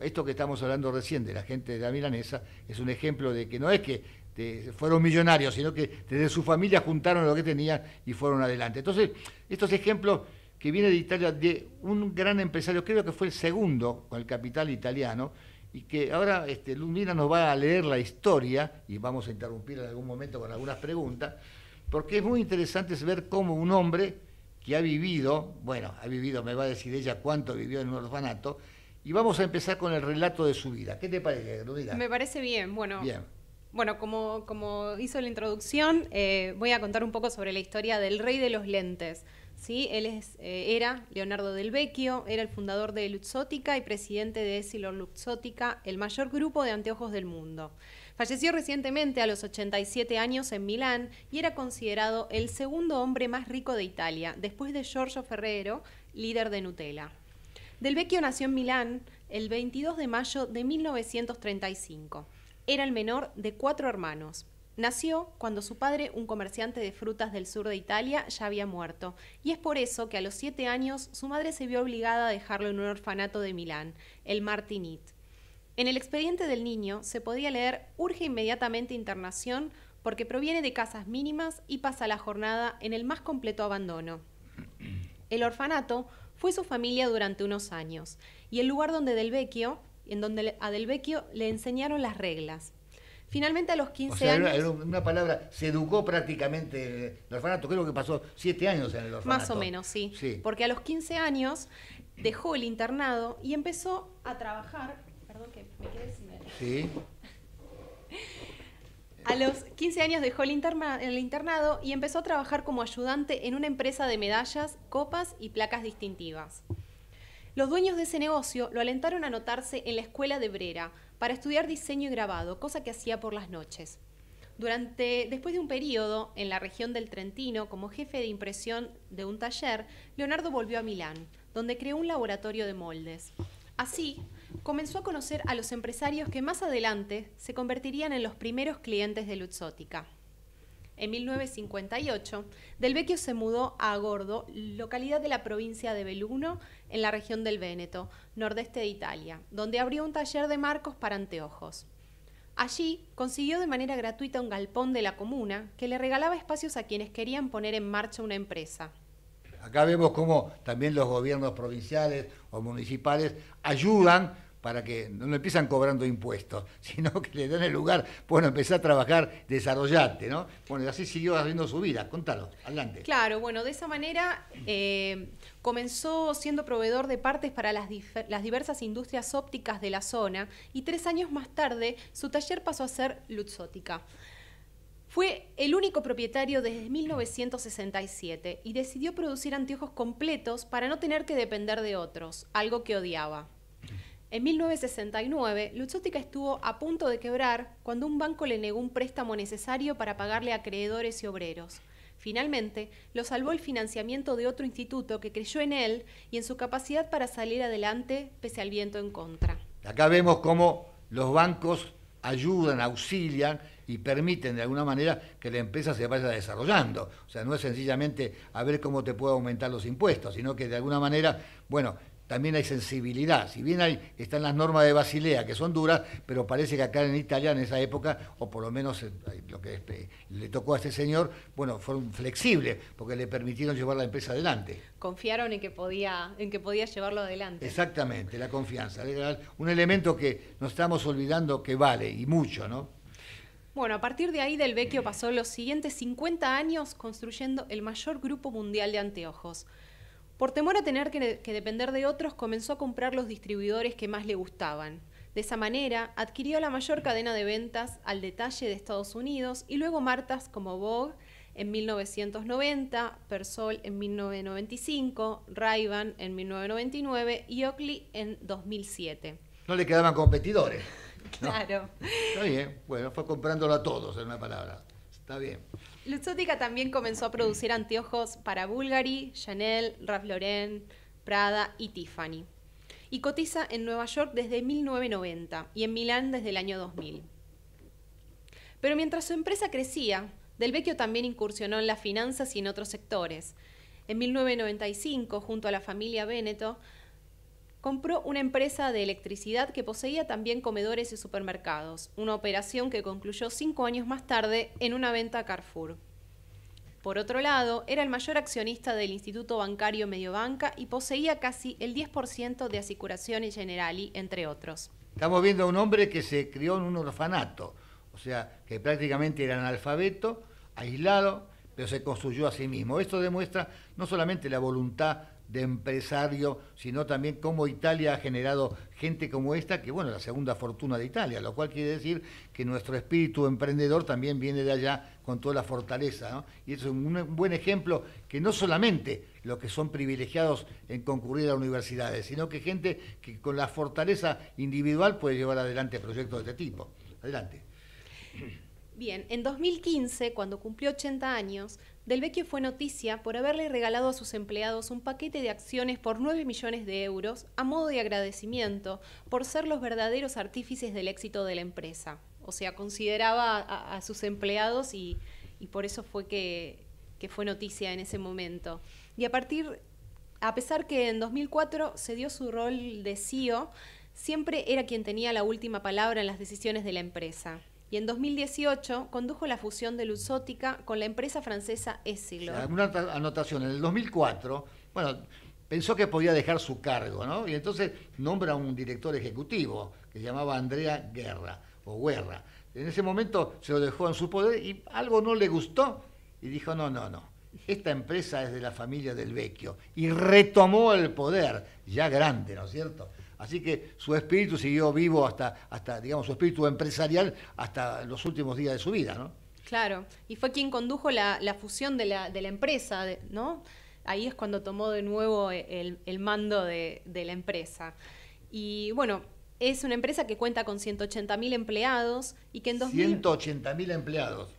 Esto que estamos hablando recién de la gente de la milanesa es un ejemplo de que no es que este, fueron millonarios, sino que desde su familia juntaron lo que tenían y fueron adelante. Entonces, estos ejemplos que viene de Italia, de un gran empresario, creo que fue el segundo con el capital italiano, y que ahora este, nos va a leer la historia, y vamos a interrumpir en algún momento con algunas preguntas, porque es muy interesante ver cómo un hombre que ha vivido, bueno, ha vivido, me va a decir ella cuánto vivió en un orfanato, y vamos a empezar con el relato de su vida. ¿Qué te parece, Lundina? Me parece bien, bueno. Bien. Bueno, como, hizo la introducción, eh, voy a contar un poco sobre la historia del rey de los lentes. ¿sí? Él eh, era Leonardo del Vecchio, era el fundador de Luxótica y presidente de Essilor Luxótica, el mayor grupo de anteojos del mundo. Falleció recientemente a los 87 años en Milán y era considerado el segundo hombre más rico de Italia, después de Giorgio Ferrero, líder de Nutella. Del Vecchio nació en Milán el 22 de mayo de 1935. Era el menor de cuatro hermanos. Nació cuando su padre, un comerciante de frutas del sur de Italia, ya había muerto, y es por eso que a los siete años su madre se vio obligada a dejarlo en un orfanato de Milán, el Martinit. En el expediente del niño se podía leer urge inmediatamente internación porque proviene de casas mínimas y pasa la jornada en el más completo abandono. El orfanato fue su familia durante unos años, y el lugar donde Del Vecchio en donde a Del le enseñaron las reglas. Finalmente a los 15 o sea, años... una palabra, se educó prácticamente el orfanato, creo que pasó 7 años en el orfanato. Más o menos, sí. Porque a los 15 años dejó el internado y empezó a trabajar... Perdón que me quedé sin... Sí. [laughs] A los 15 años dejó el, el, internado y empezó a trabajar como ayudante en una empresa de medallas, copas y placas distintivas. Los dueños de ese negocio lo alentaron a notarse en la escuela de Brera para estudiar diseño y grabado, cosa que hacía por las noches. Durante, después de un periodo en la región del Trentino como jefe de impresión de un taller, Leonardo volvió a Milán, donde creó un laboratorio de moldes. Así, comenzó a conocer a los empresarios que más adelante se convertirían en los primeros clientes de Lutzótica. En 1958, Del Vecchio se mudó a Gordo, localidad de la provincia de Belluno, en la región del Véneto, nordeste de Italia, donde abrió un taller de marcos para anteojos. Allí consiguió de manera gratuita un galpón de la comuna que le regalaba espacios a quienes querían poner en marcha una empresa. Acá vemos cómo también los gobiernos provinciales o municipales ayudan para que no empiezan cobrando impuestos, [laughs] sino que le dan el lugar, bueno, empezar a trabajar, desarrollarte, ¿no? Bueno, y así siguió haciendo su vida, contalo, adelante. Claro, bueno, de esa manera eh, comenzó siendo proveedor de partes para las, las diversas industrias ópticas de la zona y tres años más tarde su taller pasó a ser Lutzótica. Fue el único propietario desde 1967 y decidió producir anteojos completos para no tener que depender de otros, algo que odiaba. En 1969, Luzótica estuvo a punto de quebrar cuando un banco le negó un préstamo necesario para pagarle a acreedores y obreros. Finalmente, lo salvó el financiamiento de otro instituto que creyó en él y en su capacidad para salir adelante pese al viento en contra. Acá vemos cómo los bancos ayudan, auxilian y permiten de alguna manera que la empresa se vaya desarrollando. O sea, no es sencillamente a ver cómo te puedo aumentar los impuestos, sino que de alguna manera, bueno, también hay sensibilidad. Si bien hay, están las normas de Basilea, que son duras, pero parece que acá en Italia en esa época, o por lo menos lo que este, le tocó a este señor, bueno, fueron flexibles, porque le permitieron llevar la empresa adelante. Confiaron en que podía, en que podía llevarlo adelante. Exactamente, la confianza. Un elemento que nos estamos olvidando que vale, y mucho, ¿no? Bueno, a partir de ahí Del Vecchio eh. pasó los siguientes 50 años construyendo el mayor grupo mundial de anteojos. Por temor a tener que, depender de otros, comenzó a comprar los distribuidores que más le gustaban. De esa manera, adquirió la mayor cadena de ventas al detalle de Estados Unidos y luego Martas como Vogue en 1990, Persol en 1995, ray en 1999 y Oakley en 2007. No le quedaban competidores. [laughs] Claro. Está bien, bueno, fue comprándolo a todos, en una palabra. Está bien. Luxottica también comenzó a producir anteojos para Bulgari, Chanel, Ralph Lauren, Prada y Tiffany. Y cotiza en Nueva York desde 1990 y en Milán desde el año 2000. Pero mientras su empresa crecía, Del Vecchio también incursionó en las finanzas y en otros sectores. En 1995, junto a la familia Beneto, compró una empresa de electricidad que poseía también comedores y supermercados, una operación que concluyó cinco años más tarde en una venta a Carrefour. Por otro lado, era el mayor accionista del Instituto Bancario Mediobanca y poseía casi el 10% de Asicuraciones Generali, entre otros. Estamos viendo a un hombre que se crió en un orfanato, o sea, que prácticamente era analfabeto, aislado, pero se construyó a sí mismo. Esto demuestra no solamente la voluntad de empresario, sino también cómo Italia ha generado gente como esta, que bueno, la segunda fortuna de Italia, lo cual quiere decir que nuestro espíritu emprendedor también viene de allá con toda la fortaleza. ¿no? Y es un buen ejemplo que no solamente los que son privilegiados en concurrir a universidades, sino que gente que con la fortaleza individual puede llevar adelante proyectos de este tipo. Adelante. Bien, en 2015, cuando cumplió 80 años, Del fue noticia por haberle regalado a sus empleados un paquete de acciones por 9 millones de euros a modo de agradecimiento por ser los verdaderos artífices del éxito de la empresa. O sea, consideraba a, sus empleados y, por eso fue que, que fue noticia en ese momento. Y a partir, a pesar que en 2004 se dio su rol de CEO, siempre era quien tenía la última palabra en las decisiones de la empresa y en 2018 condujo la fusión de Luxótica con la empresa francesa Essilor. Una anotación, en el 2004, bueno, pensó que podía dejar su cargo, ¿no? Y entonces nombra un director ejecutivo que se llamaba Andrea Guerra o Guerra. En ese momento se lo dejó en su poder y algo no le gustó y dijo, no, no, no, esta empresa es de la familia del Vecchio y retomó el poder, ya grande, ¿no es cierto? Así que su espíritu siguió vivo hasta, hasta, digamos, su espíritu empresarial hasta los últimos días de su vida, ¿no? Claro, y fue quien condujo la, fusión de la, empresa, ¿no? Ahí es cuando tomó de nuevo e, el, mando de, la empresa. Y bueno, es una empresa que cuenta con 180.000 empleados y que en 2000... 180.000 empleados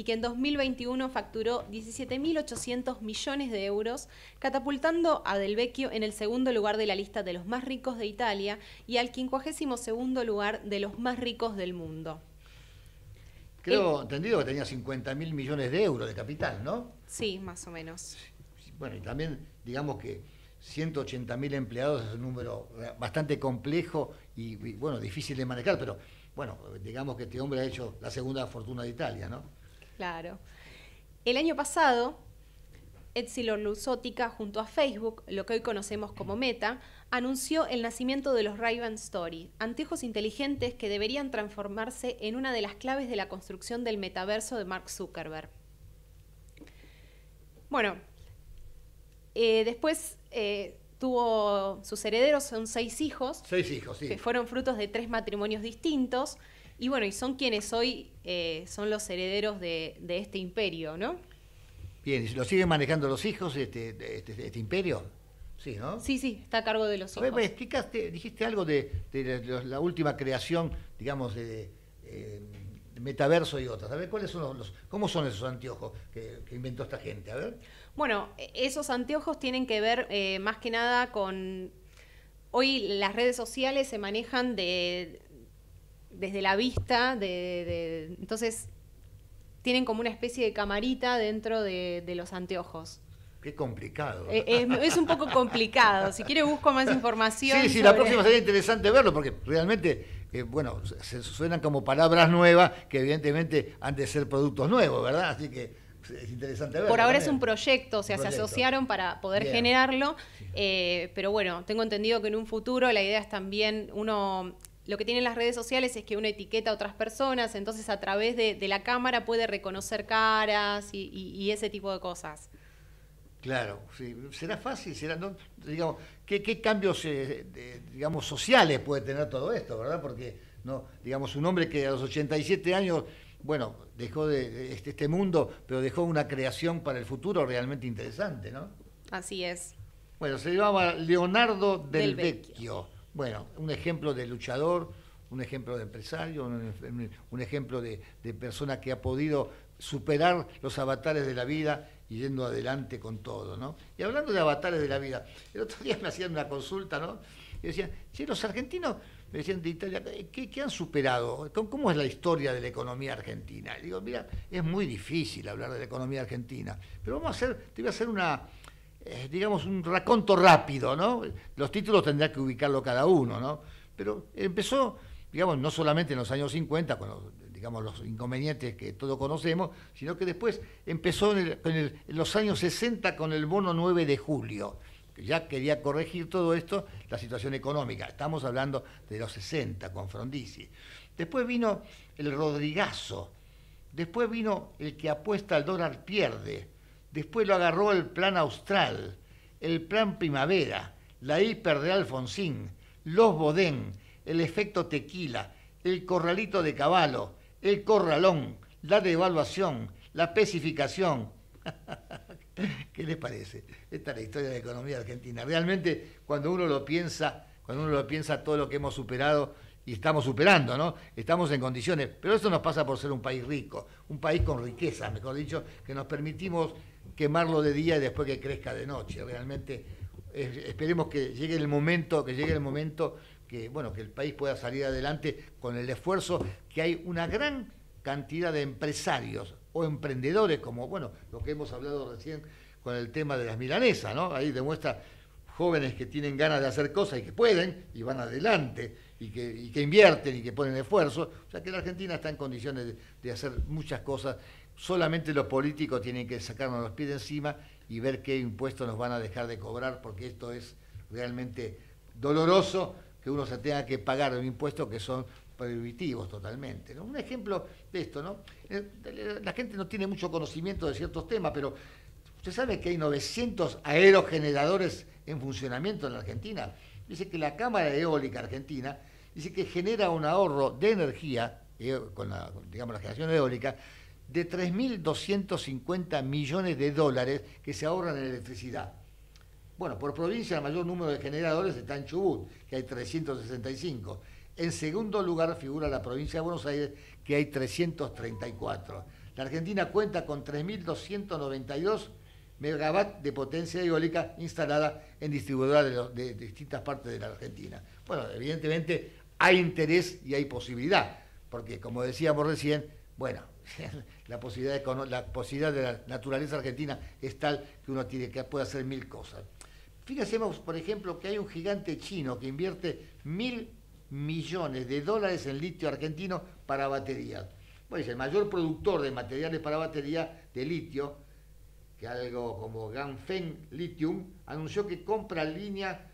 y que en 2021 facturó 17.800 millones de euros, catapultando a Del Vecchio en el segundo lugar de la lista de los más ricos de Italia y al 52 lugar de los más ricos del mundo. Creo, eh, entendido que tenía 50.000 millones de euros de capital, ¿no? Sí, más o menos. Bueno, y también digamos que 180.000 empleados es un número eh, bastante complejo y, y, bueno, difícil de manejar, pero bueno, digamos que este hombre ha hecho la segunda fortuna de Italia, ¿no? Claro. El año pasado, Epsilon luzótica junto a Facebook, lo que hoy conocemos como Meta, anunció el nacimiento de los ray Story, anteojos inteligentes que deberían transformarse en una de las claves de la construcción del metaverso de Mark Zuckerberg. Bueno, eh, después eh, tuvo sus herederos, son seis hijos. hijos, Que fueron frutos de tres matrimonios distintos. Y bueno, y son quienes hoy eh, son los herederos de, este imperio, ¿no? Bien, ¿lo siguen manejando los hijos este, este, este, imperio? Sí, ¿no? Sí, sí, está a cargo de los hijos. me explicaste, dijiste algo de, la última creación, digamos, eh, de, metaverso y otras. A ver, ¿cuáles son los, cómo son esos anteojos que, inventó esta gente? A ver. Bueno, e, esos anteojos tienen que ver eh, más que nada con hoy las redes sociales se manejan de desde la vista, de, entonces tienen como una especie de camarita dentro de, los anteojos. Qué complicado. Eh, es, un poco complicado. Si quiere busco más información. Sí, sí, la próxima sería interesante verlo porque realmente, eh, bueno, se suenan como palabras nuevas que evidentemente han de ser productos nuevos, ¿verdad? Así que es interesante verlo, Por ahora es un proyecto, o sea, se asociaron para poder generarlo, eh, pero bueno, tengo entendido que en un futuro la idea es también uno lo que tienen las redes sociales es que uno etiqueta a otras personas, entonces a través de, la cámara puede reconocer caras y, ese tipo de cosas. Claro, sí. será fácil, será, digamos, ¿qué, cambios, eh, digamos, sociales puede tener todo esto, verdad? Porque, no, digamos, un hombre que a los 87 años bueno, dejó de este, este, mundo, pero dejó una creación para el futuro realmente interesante, ¿no? Así es. Bueno, se llamaba Leonardo del, Vecchio. Bueno, un ejemplo de luchador, un ejemplo de empresario, un, ejemplo de, persona que ha podido superar los avatares de la vida y yendo adelante con todo, ¿no? Y hablando de avatares de la vida, el otro día me hacían una consulta, ¿no? Y decían, si los argentinos, me decían de Italia, ¿qué, han superado? ¿Cómo, ¿Cómo, es la historia de la economía argentina? Y digo, mira, es muy difícil hablar de la economía argentina, pero vamos a hacer, te voy a hacer una, eh, digamos, un raconto rápido, ¿no? Los títulos tendrá que ubicarlo cada uno, ¿no? Pero empezó, digamos, no solamente en los años 50, con los, digamos, los inconvenientes que todos conocemos, sino que después empezó en, en los años 60 con el bono 9 de julio, que ya quería corregir todo esto, la situación económica. Estamos hablando de los 60 con Frondizi. Después vino el Rodrigazo, después vino el que apuesta al dólar pierde, Después lo agarró el plan austral, el plan primavera, la hiper de Alfonsín, los Bodén, el efecto tequila, el corralito de caballo, el corralón, la devaluación, la pesificación. [laughs] ¿Qué les parece? Esta es la historia de la economía argentina. Realmente, cuando uno lo piensa, cuando uno lo piensa todo lo que hemos superado y estamos superando, ¿no? Estamos en condiciones. Pero eso nos pasa por ser un país rico, un país con riqueza, mejor dicho, que nos permitimos quemarlo de día y después que crezca de noche. Realmente esperemos que llegue el momento, que llegue el momento que bueno, que el país pueda salir adelante con el esfuerzo que hay una gran cantidad de empresarios o emprendedores, como bueno, lo que hemos hablado recién con el tema de las milanesas, ¿no? Ahí demuestra jóvenes que tienen ganas de hacer cosas y que pueden y van adelante y que, invierten y que ponen esfuerzo. O sea que la Argentina está en condiciones de hacer muchas cosas solamente los políticos tienen que sacarnos los pies de encima y ver qué impuestos nos van a dejar de cobrar, porque esto es realmente doloroso que uno se tenga que pagar un impuesto que son prohibitivos totalmente. Un ejemplo de esto, ¿no? La gente no tiene mucho conocimiento de ciertos temas, pero usted sabe que hay 900 aerogeneradores en funcionamiento en Argentina. Dice que la Cámara Eólica Argentina dice que genera un ahorro de energía, eh, con digamos, la generación eólica, de 3.250 millones de dólares que se ahorran en electricidad. Bueno, por provincia el mayor número de generadores está en Chubut, que hay 365. En segundo lugar figura la provincia de Buenos Aires, que hay 334. La Argentina cuenta con 3.292 megavat de potencia eólica instalada en distribuidoras de, de, distintas partes de la Argentina. Bueno, evidentemente hay interés y hay posibilidad, porque como decíamos recién, bueno, [laughs] la posibilidad, de, la posibilidad de la naturaleza argentina es tal que uno tiene, que puede hacer mil cosas. fíjense por ejemplo, que hay un gigante chino que invierte mil millones de dólares en litio argentino para baterías. Bueno, el mayor productor de materiales para batería de litio, que algo como Ganfeng Lithium, anunció que compra línea,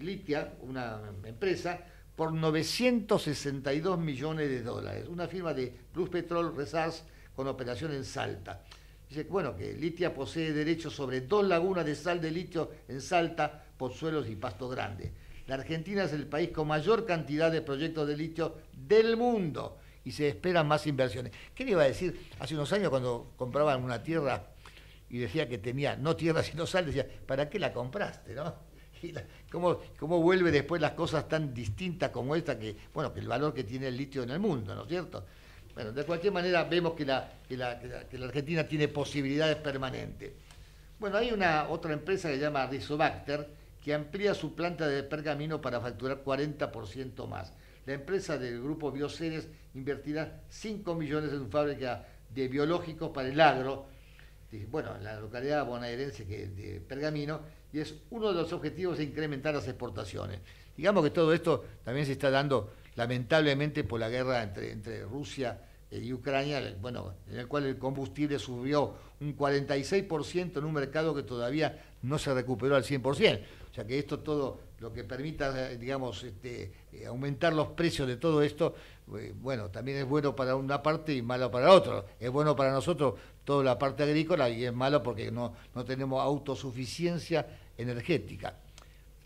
litia, una empresa, por 962 millones de dólares. Una firma de Plus Petrol Resars con operación en Salta. Dice, bueno, que Litia posee derechos sobre dos lagunas de sal de litio en Salta, por suelos y Pasto Grande. La Argentina es el país con mayor cantidad de proyectos de litio del mundo y se esperan más inversiones. ¿Qué le iba a decir? Hace unos años cuando compraban una tierra y decía que tenía no tierra [laughs] sino sal, decía, ¿para qué la compraste? ¿no? cómo, vuelve después las cosas tan distintas como esta, que, bueno, que el valor que tiene el litio en el mundo, ¿no es cierto? Bueno, de cualquier manera vemos que la, Argentina tiene posibilidades permanentes. Bueno, hay una otra empresa que se llama Rizobacter, que amplía su planta de pergamino para facturar 40% más. La empresa del grupo Bioceres invertirá 5 millones en su fábrica de biológicos para el agro, bueno, en la localidad bonaerense que, de Pergamino, y es uno de los objetivos de incrementar las exportaciones. Digamos que todo esto también se está dando lamentablemente por la guerra entre, entre Rusia y e Ucrania, bueno, en el cual el combustible subió un 46% en un mercado que todavía no se recuperó al 100%. O sea que esto todo lo que permita, eh, digamos, este, eh, aumentar los precios de todo esto eh, bueno, también es bueno para una parte y malo para otra. Es bueno para nosotros toda la parte agrícola y es malo porque no, no tenemos autosuficiencia energética.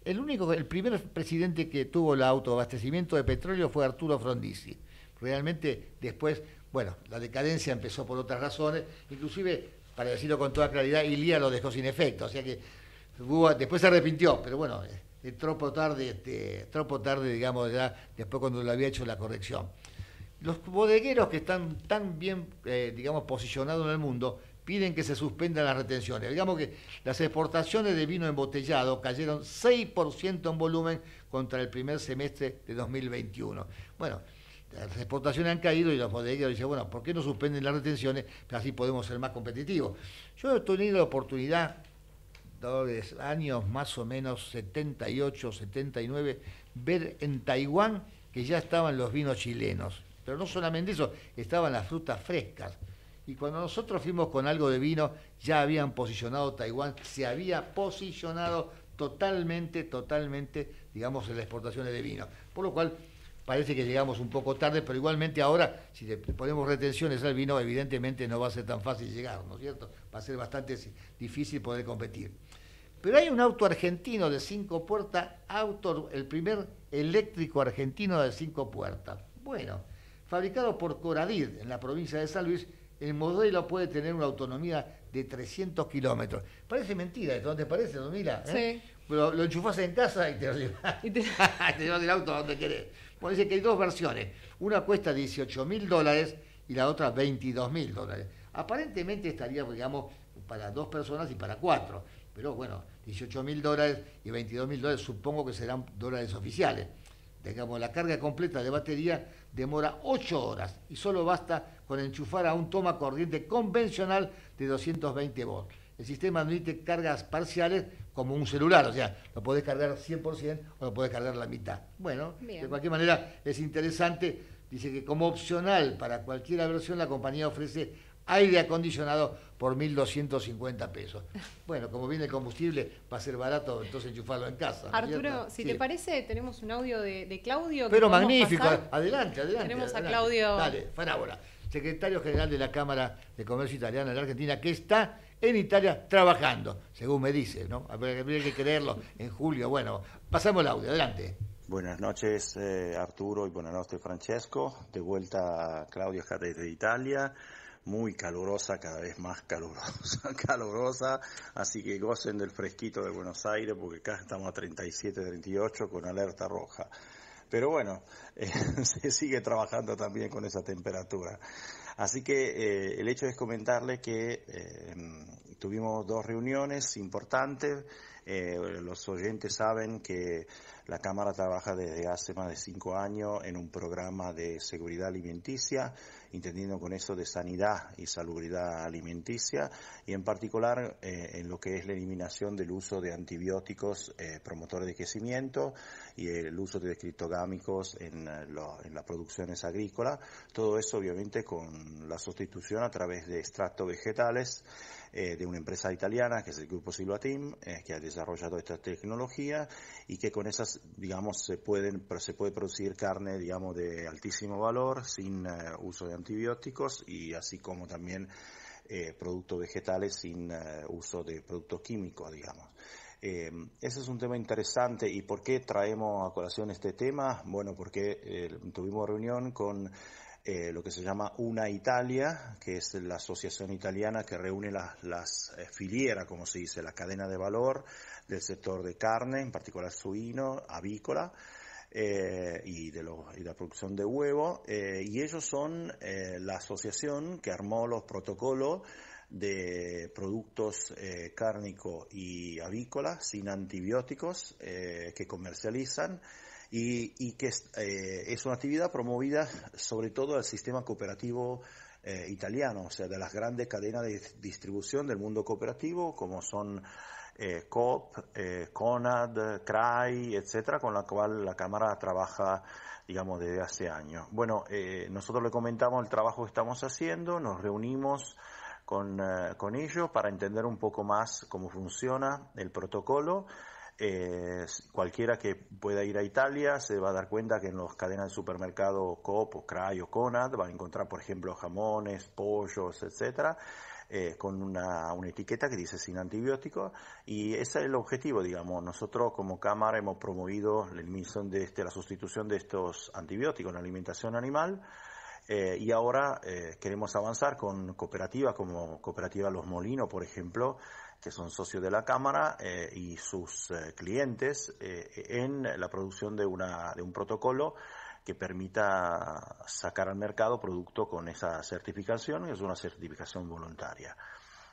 El único, el primer presidente que tuvo el autoabastecimiento de petróleo fue Arturo Frondizi. Realmente después, bueno, la decadencia empezó por otras razones, inclusive, para decirlo con toda claridad, Ilía lo dejó sin efecto, o sea que después se arrepintió, pero bueno, eh, tropo tarde, este, tropo tarde, digamos, ya después cuando lo había hecho la corrección. Los bodegueros que están tan bien, eh, digamos, posicionados en el mundo, piden que se suspendan las retenciones. Digamos que las exportaciones de vino embotellado cayeron 6% en volumen contra el primer semestre de 2021. Bueno, las exportaciones han caído y los bodegueros dicen, bueno, ¿por qué no suspenden las retenciones? Así podemos ser más competitivos. Yo he tenido la oportunidad años, más o menos 78, 79, ver en Taiwán que ya estaban los vinos chilenos. Pero no solamente eso, estaban las frutas frescas. Y cuando nosotros fuimos con algo de vino, ya habían posicionado Taiwán, se había posicionado totalmente, totalmente, digamos, en las exportaciones de vino. Por lo cual, parece que llegamos un poco tarde, pero igualmente ahora, si le ponemos retenciones al vino, evidentemente no va a ser tan fácil llegar, ¿no es cierto? Va a ser bastante difícil poder competir. Pero hay un auto argentino de cinco puertas, auto, el primer eléctrico argentino de cinco puertas. Bueno, fabricado por Coradid en la provincia de San Luis, el modelo puede tener una autonomía de 300 kilómetros. Parece mentira esto, ¿no te parece, Domila? ¿Eh? Sí. Pero lo enchufas en casa y te llevas, [laughs] [laughs] llevas el auto donde querés. Bueno, dice que hay dos versiones. Una cuesta 18 mil dólares y la otra 22 mil dólares. Aparentemente estaría, digamos, para dos personas y para cuatro pero bueno, 18 mil dólares y 22 mil dólares supongo que serán dólares oficiales. Digamos, la carga completa de batería demora 8 horas y solo basta con enchufar a un toma corriente convencional de 220 volts. El sistema admite cargas parciales como un celular, o sea, lo podés cargar 100% o lo podés cargar la mitad. Bueno, de cualquier manera es interesante. Dice que como opcional para cualquier versión la compañía ofrece aire acondicionado por 1.250 pesos. [laughs] Bueno, como viene el combustible, va a ser barato, entonces enchufarlo en casa. Arturo, si te parece, tenemos un audio de, Claudio. Pero magnífico, adelante, adelante. Tenemos a Claudio. Dale, fanábola. Secretario General de la Cámara de Comercio Italiana de la Argentina, que está en Italia trabajando, según me dice, ¿no? Habría que creerlo en julio. Bueno, pasamos el audio, adelante. Buenas noches eh, Arturo y buenas noches Francesco. De vuelta Claudio acá desde Italia muy calurosa, cada vez más calurosa, [laughs] calurosa, así que gocen del fresquito de Buenos Aires porque acá estamos a 37, 38 con alerta roja. Pero bueno, [laughs] eh, se sigue trabajando también con esa temperatura. Así que eh, el hecho es comentarle que eh, tuvimos dos reuniones importantes. los oyentes saben que la Cámara trabaja desde hace más de cinco años en un programa de seguridad alimenticia entendiendo con eso de sanidad y salubridad alimenticia, y en particular eh, en lo que es la eliminación del uso de antibióticos eh, promotores de crecimiento y el uso de criptogámicos en, eh, en las producciones agrícolas, todo eso obviamente con la sustitución a través de extractos vegetales, eh, de una empresa italiana que es el grupo Silvatim eh, que ha desarrollado esta tecnología y que con esas, digamos, se pueden, se puede producir carne, digamos, de altísimo valor sin eh, uso de antibióticos y así como también productos vegetales sin uso de productos químicos, digamos. ese es un tema interesante. ¿Y por qué traemos a colación este tema? Bueno, porque tuvimos reunión con eh, lo que se llama Una Italia, que es la asociación italiana que reúne las, eh, filieras, como se dice, la cadena de valor del sector de carne, en particular suino, avícola. Eh, y, de la producción de huevo, y ellos son la asociación que armó los protocolos de productos cárnicos y avícola sin antibióticos que comercializan y, que es, eh, es, una actividad promovida sobre todo al sistema cooperativo eh, italiano, o sea, de las grandes cadenas de distribución del mundo cooperativo, como son eh, COP, eh, CONAD, CRAI, etcétera, con la cual la Cámara trabaja, digamos, desde hace años. Bueno, nosotros le comentamos el trabajo que estamos haciendo, nos reunimos con, con ellos para entender un poco más cómo funciona el protocolo eh, cualquiera que pueda ir a Italia se va a dar cuenta que en los cadenas de supermercado Coop o Cray o Conad va a encontrar, por ejemplo, jamones, pollos, etcétera, eh, con una, una, etiqueta que dice sin antibióticos y ese es el objetivo, digamos. Nosotros como Cámara hemos promovido la, de este, la sustitución de estos antibióticos en la alimentación animal. Eh, y ahora queremos avanzar con cooperativas como Cooperativa Los Molinos, por ejemplo, que son socios de la Cámara eh, y sus eh, clientes eh, en la producción de, una, de un protocolo que permita sacar al mercado producto con esa certificación, ...y es una certificación voluntaria.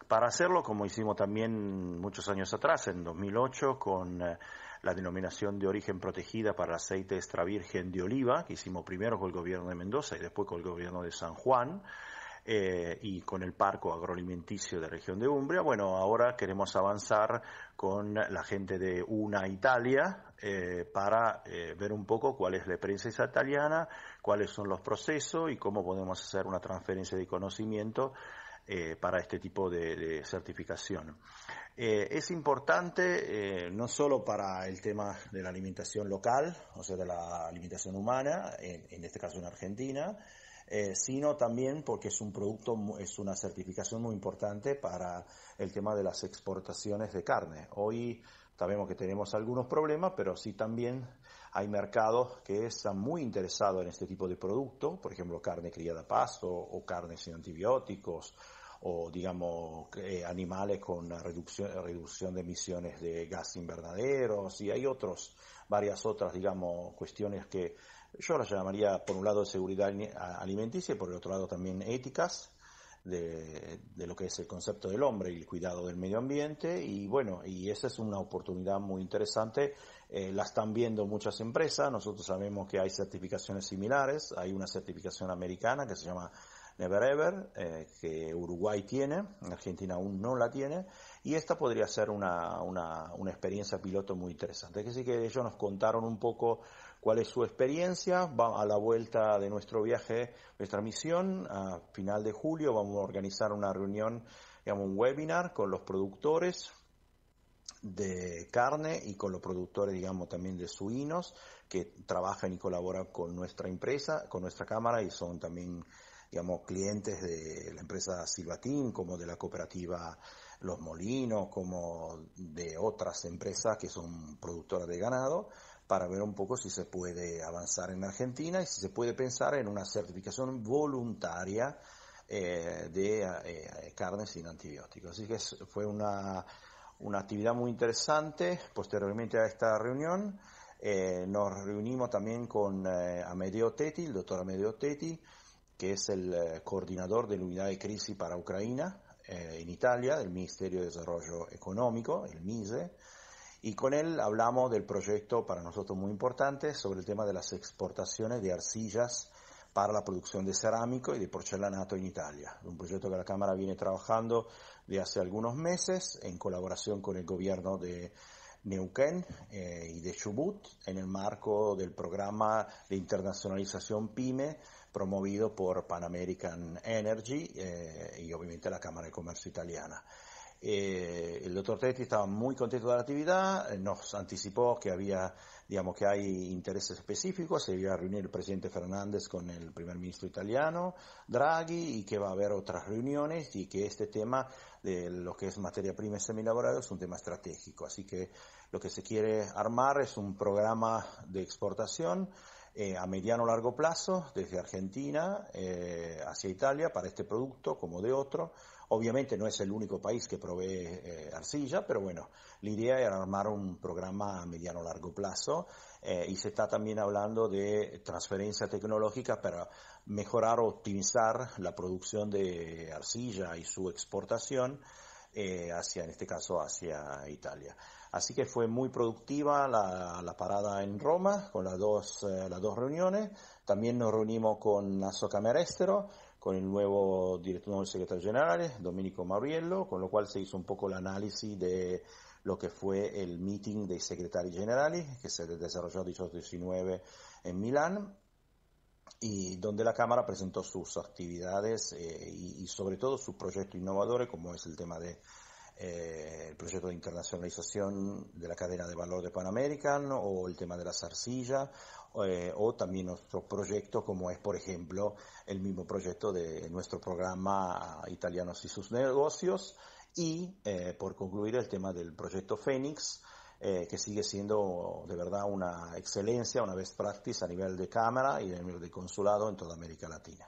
Para hacerlo, como hicimos también muchos años atrás, en 2008, con la denominación de origen protegida para aceite extra virgen de oliva, que hicimos primero con el gobierno de Mendoza y después con el gobierno de San Juan, eh, y con el Parco Agroalimenticio de región de Umbria. Bueno, ahora queremos avanzar con la gente de Una Italia eh, para eh, ver un poco cuál es la prensa italiana, cuáles son los procesos y cómo podemos hacer una transferencia de conocimiento para este tipo de, certificación. es importante no solo para el tema de la alimentación local, o sea, de la alimentación humana, en este caso en Argentina, eh, sino también porque es un producto, es una certificación muy importante para el tema de las exportaciones de carne. Hoy sabemos que tenemos algunos problemas, pero sí también hay mercados que están muy interesados en este tipo de producto, por ejemplo, carne criada a paso o carne sin antibióticos o digamos eh, animales con reducción, reducción de emisiones de gas invernaderos y hay otros, varias otras digamos cuestiones que yo las llamaría, por un lado, seguridad alimenticia y por el otro lado también éticas. De, de, lo que es el concepto del hombre y el cuidado del medio ambiente y bueno, y esa es una oportunidad muy interesante. Eh, la están viendo muchas empresas, nosotros sabemos que hay certificaciones similares, hay una certificación americana que se llama Never Ever, eh, que Uruguay tiene, Argentina aún no la tiene, y esta podría ser una, una, una experiencia piloto muy interesante. Es decir, que ellos nos contaron un poco cuál es su experiencia. a la vuelta de nuestro viaje, nuestra misión, a final de julio vamos a organizar una reunión, digamos, un webinar con los productores de carne y con los productores, digamos, también de suinos que trabajan y colaboran con nuestra empresa, con nuestra cámara y son también, digamos, clientes de la empresa Silvatín, como de la cooperativa Los Molinos, como de otras empresas que son productoras de ganado para ver un poco si se puede avanzar en Argentina y si se puede pensar en una certificación voluntaria eh, de eh, carne sin antibióticos. Así que fue una, una actividad muy interesante posteriormente a esta reunión. Eh, nos reunimos también con Amedeo Teti, el doctor Amedeo Teti, que es el coordinador de la unidad de crisis para Ucrania en Italia, del Ministerio de Desarrollo Económico, el MISE, y con él hablamos del proyecto para nosotros muy importante sobre el tema de las exportaciones de arcillas para la producción de cerámico y de porcelanato en Italia. Un proyecto que la Cámara viene trabajando de hace algunos meses en colaboración con el gobierno de Neuquén eh, y de Chubut en el marco del programa de internacionalización PYME promovido por Pan American Energy eh, y obviamente la Cámara de Comercio Italiana. Eh, el doctor Tetti estaba muy contento de la actividad, eh, nos anticipó que había, digamos, que hay intereses específicos, se iba a reunir el presidente Fernández con el primer ministro italiano, Draghi, y que va a haber otras reuniones y que este tema de lo que es materia prima y semilaborado es un tema estratégico. Así que lo que se quiere armar es un programa de exportación eh, a mediano o largo plazo desde Argentina eh, hacia Italia para este producto como de otro. Obviamente no es el único país que provee eh, arcilla, pero bueno, la idea era armar un programa a mediano o largo plazo y se está también hablando de transferencia tecnológica para mejorar o optimizar la producción de arcilla y su exportación hacia, en este caso, hacia Italia. Así que fue muy productiva la, parada en Roma con las dos, eh, las dos reuniones. También nos reunimos con Naso Camerestero, con el nuevo director nuevo secretario general, Domenico Mauriello, con lo cual se hizo un poco el análisis de lo que fue el meeting de secretarios generales que se desarrolló 18-19 en Milán y donde la Cámara presentó sus actividades eh, y, y, sobre todo sus proyectos innovadores como es el tema de eh, el proyecto de internacionalización de la cadena de valor de Pan American o el tema de la zarcilla eh, o también nuestro proyecto como es por ejemplo el mismo proyecto de nuestro programa Italianos y sus negocios y eh, por concluir el tema del proyecto Fénix que sigue siendo de verdad una excelencia, una best practice a nivel de cámara y a nivel de consulado en toda América Latina.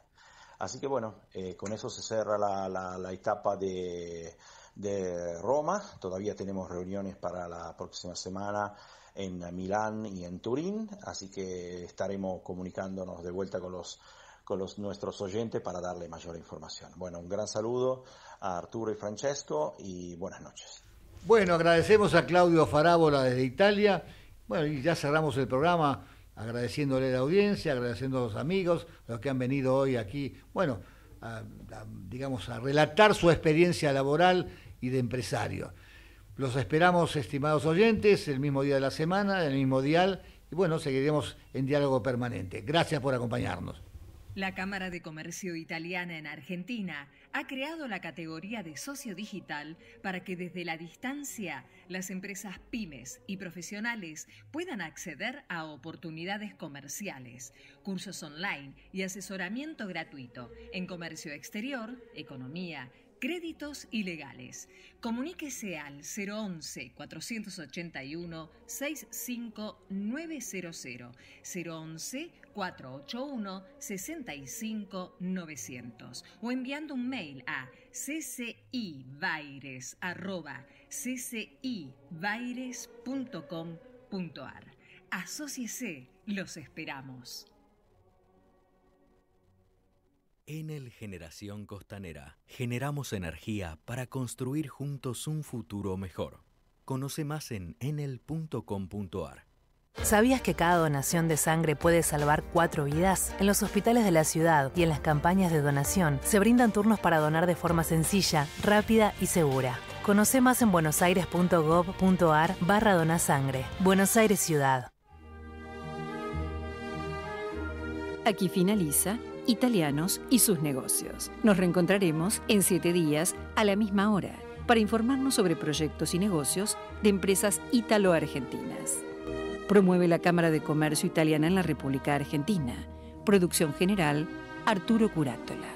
Así que bueno, con eso se cierra la etapa de, de Roma. Todavía tenemos reuniones para la próxima semana en Milán y en Turín, así que estaremos comunicándonos de vuelta con los con los, nuestros oyentes para darle mayor información. Bueno, un gran saludo a Arturo y Francesco y buenas noches. Bueno, agradecemos a Claudio Farábola desde Italia. Bueno, y ya cerramos el programa agradeciéndole la audiencia, agradeciendo a los amigos, los que han venido hoy aquí, bueno, digamos, a relatar su experiencia laboral y de empresario. Los esperamos, estimados oyentes, el mismo día de la semana, el mismo dial, y bueno, seguiremos en diálogo permanente. Gracias por acompañarnos. La Cámara de Comercio Italiana en Argentina ha creado la categoría de socio digital para que desde la distancia las empresas pymes y profesionales puedan acceder a oportunidades comerciales, cursos online y asesoramiento gratuito en comercio exterior, economía, Créditos ilegales. Comuníquese al 011-481-65900, 011-481-65900 o enviando un mail a ccibaires.com.ar. Asociese, los esperamos. En el Generación Costanera generamos energía para construir juntos un futuro mejor. Conoce más en enel.com.ar. ¿Sabías que cada donación de sangre puede salvar cuatro vidas? En los hospitales de la ciudad y en las campañas de donación se brindan turnos para donar de forma sencilla, rápida y segura. Conoce más en buenosaires.gov.ar barra donasangre. Buenos Aires Ciudad. Aquí finaliza italianos y sus negocios. Nos reencontraremos en siete días a la misma hora para informarnos sobre proyectos y negocios de empresas italo-argentinas. Promueve la Cámara de Comercio Italiana en la República Argentina. Producción general, Arturo Curátola.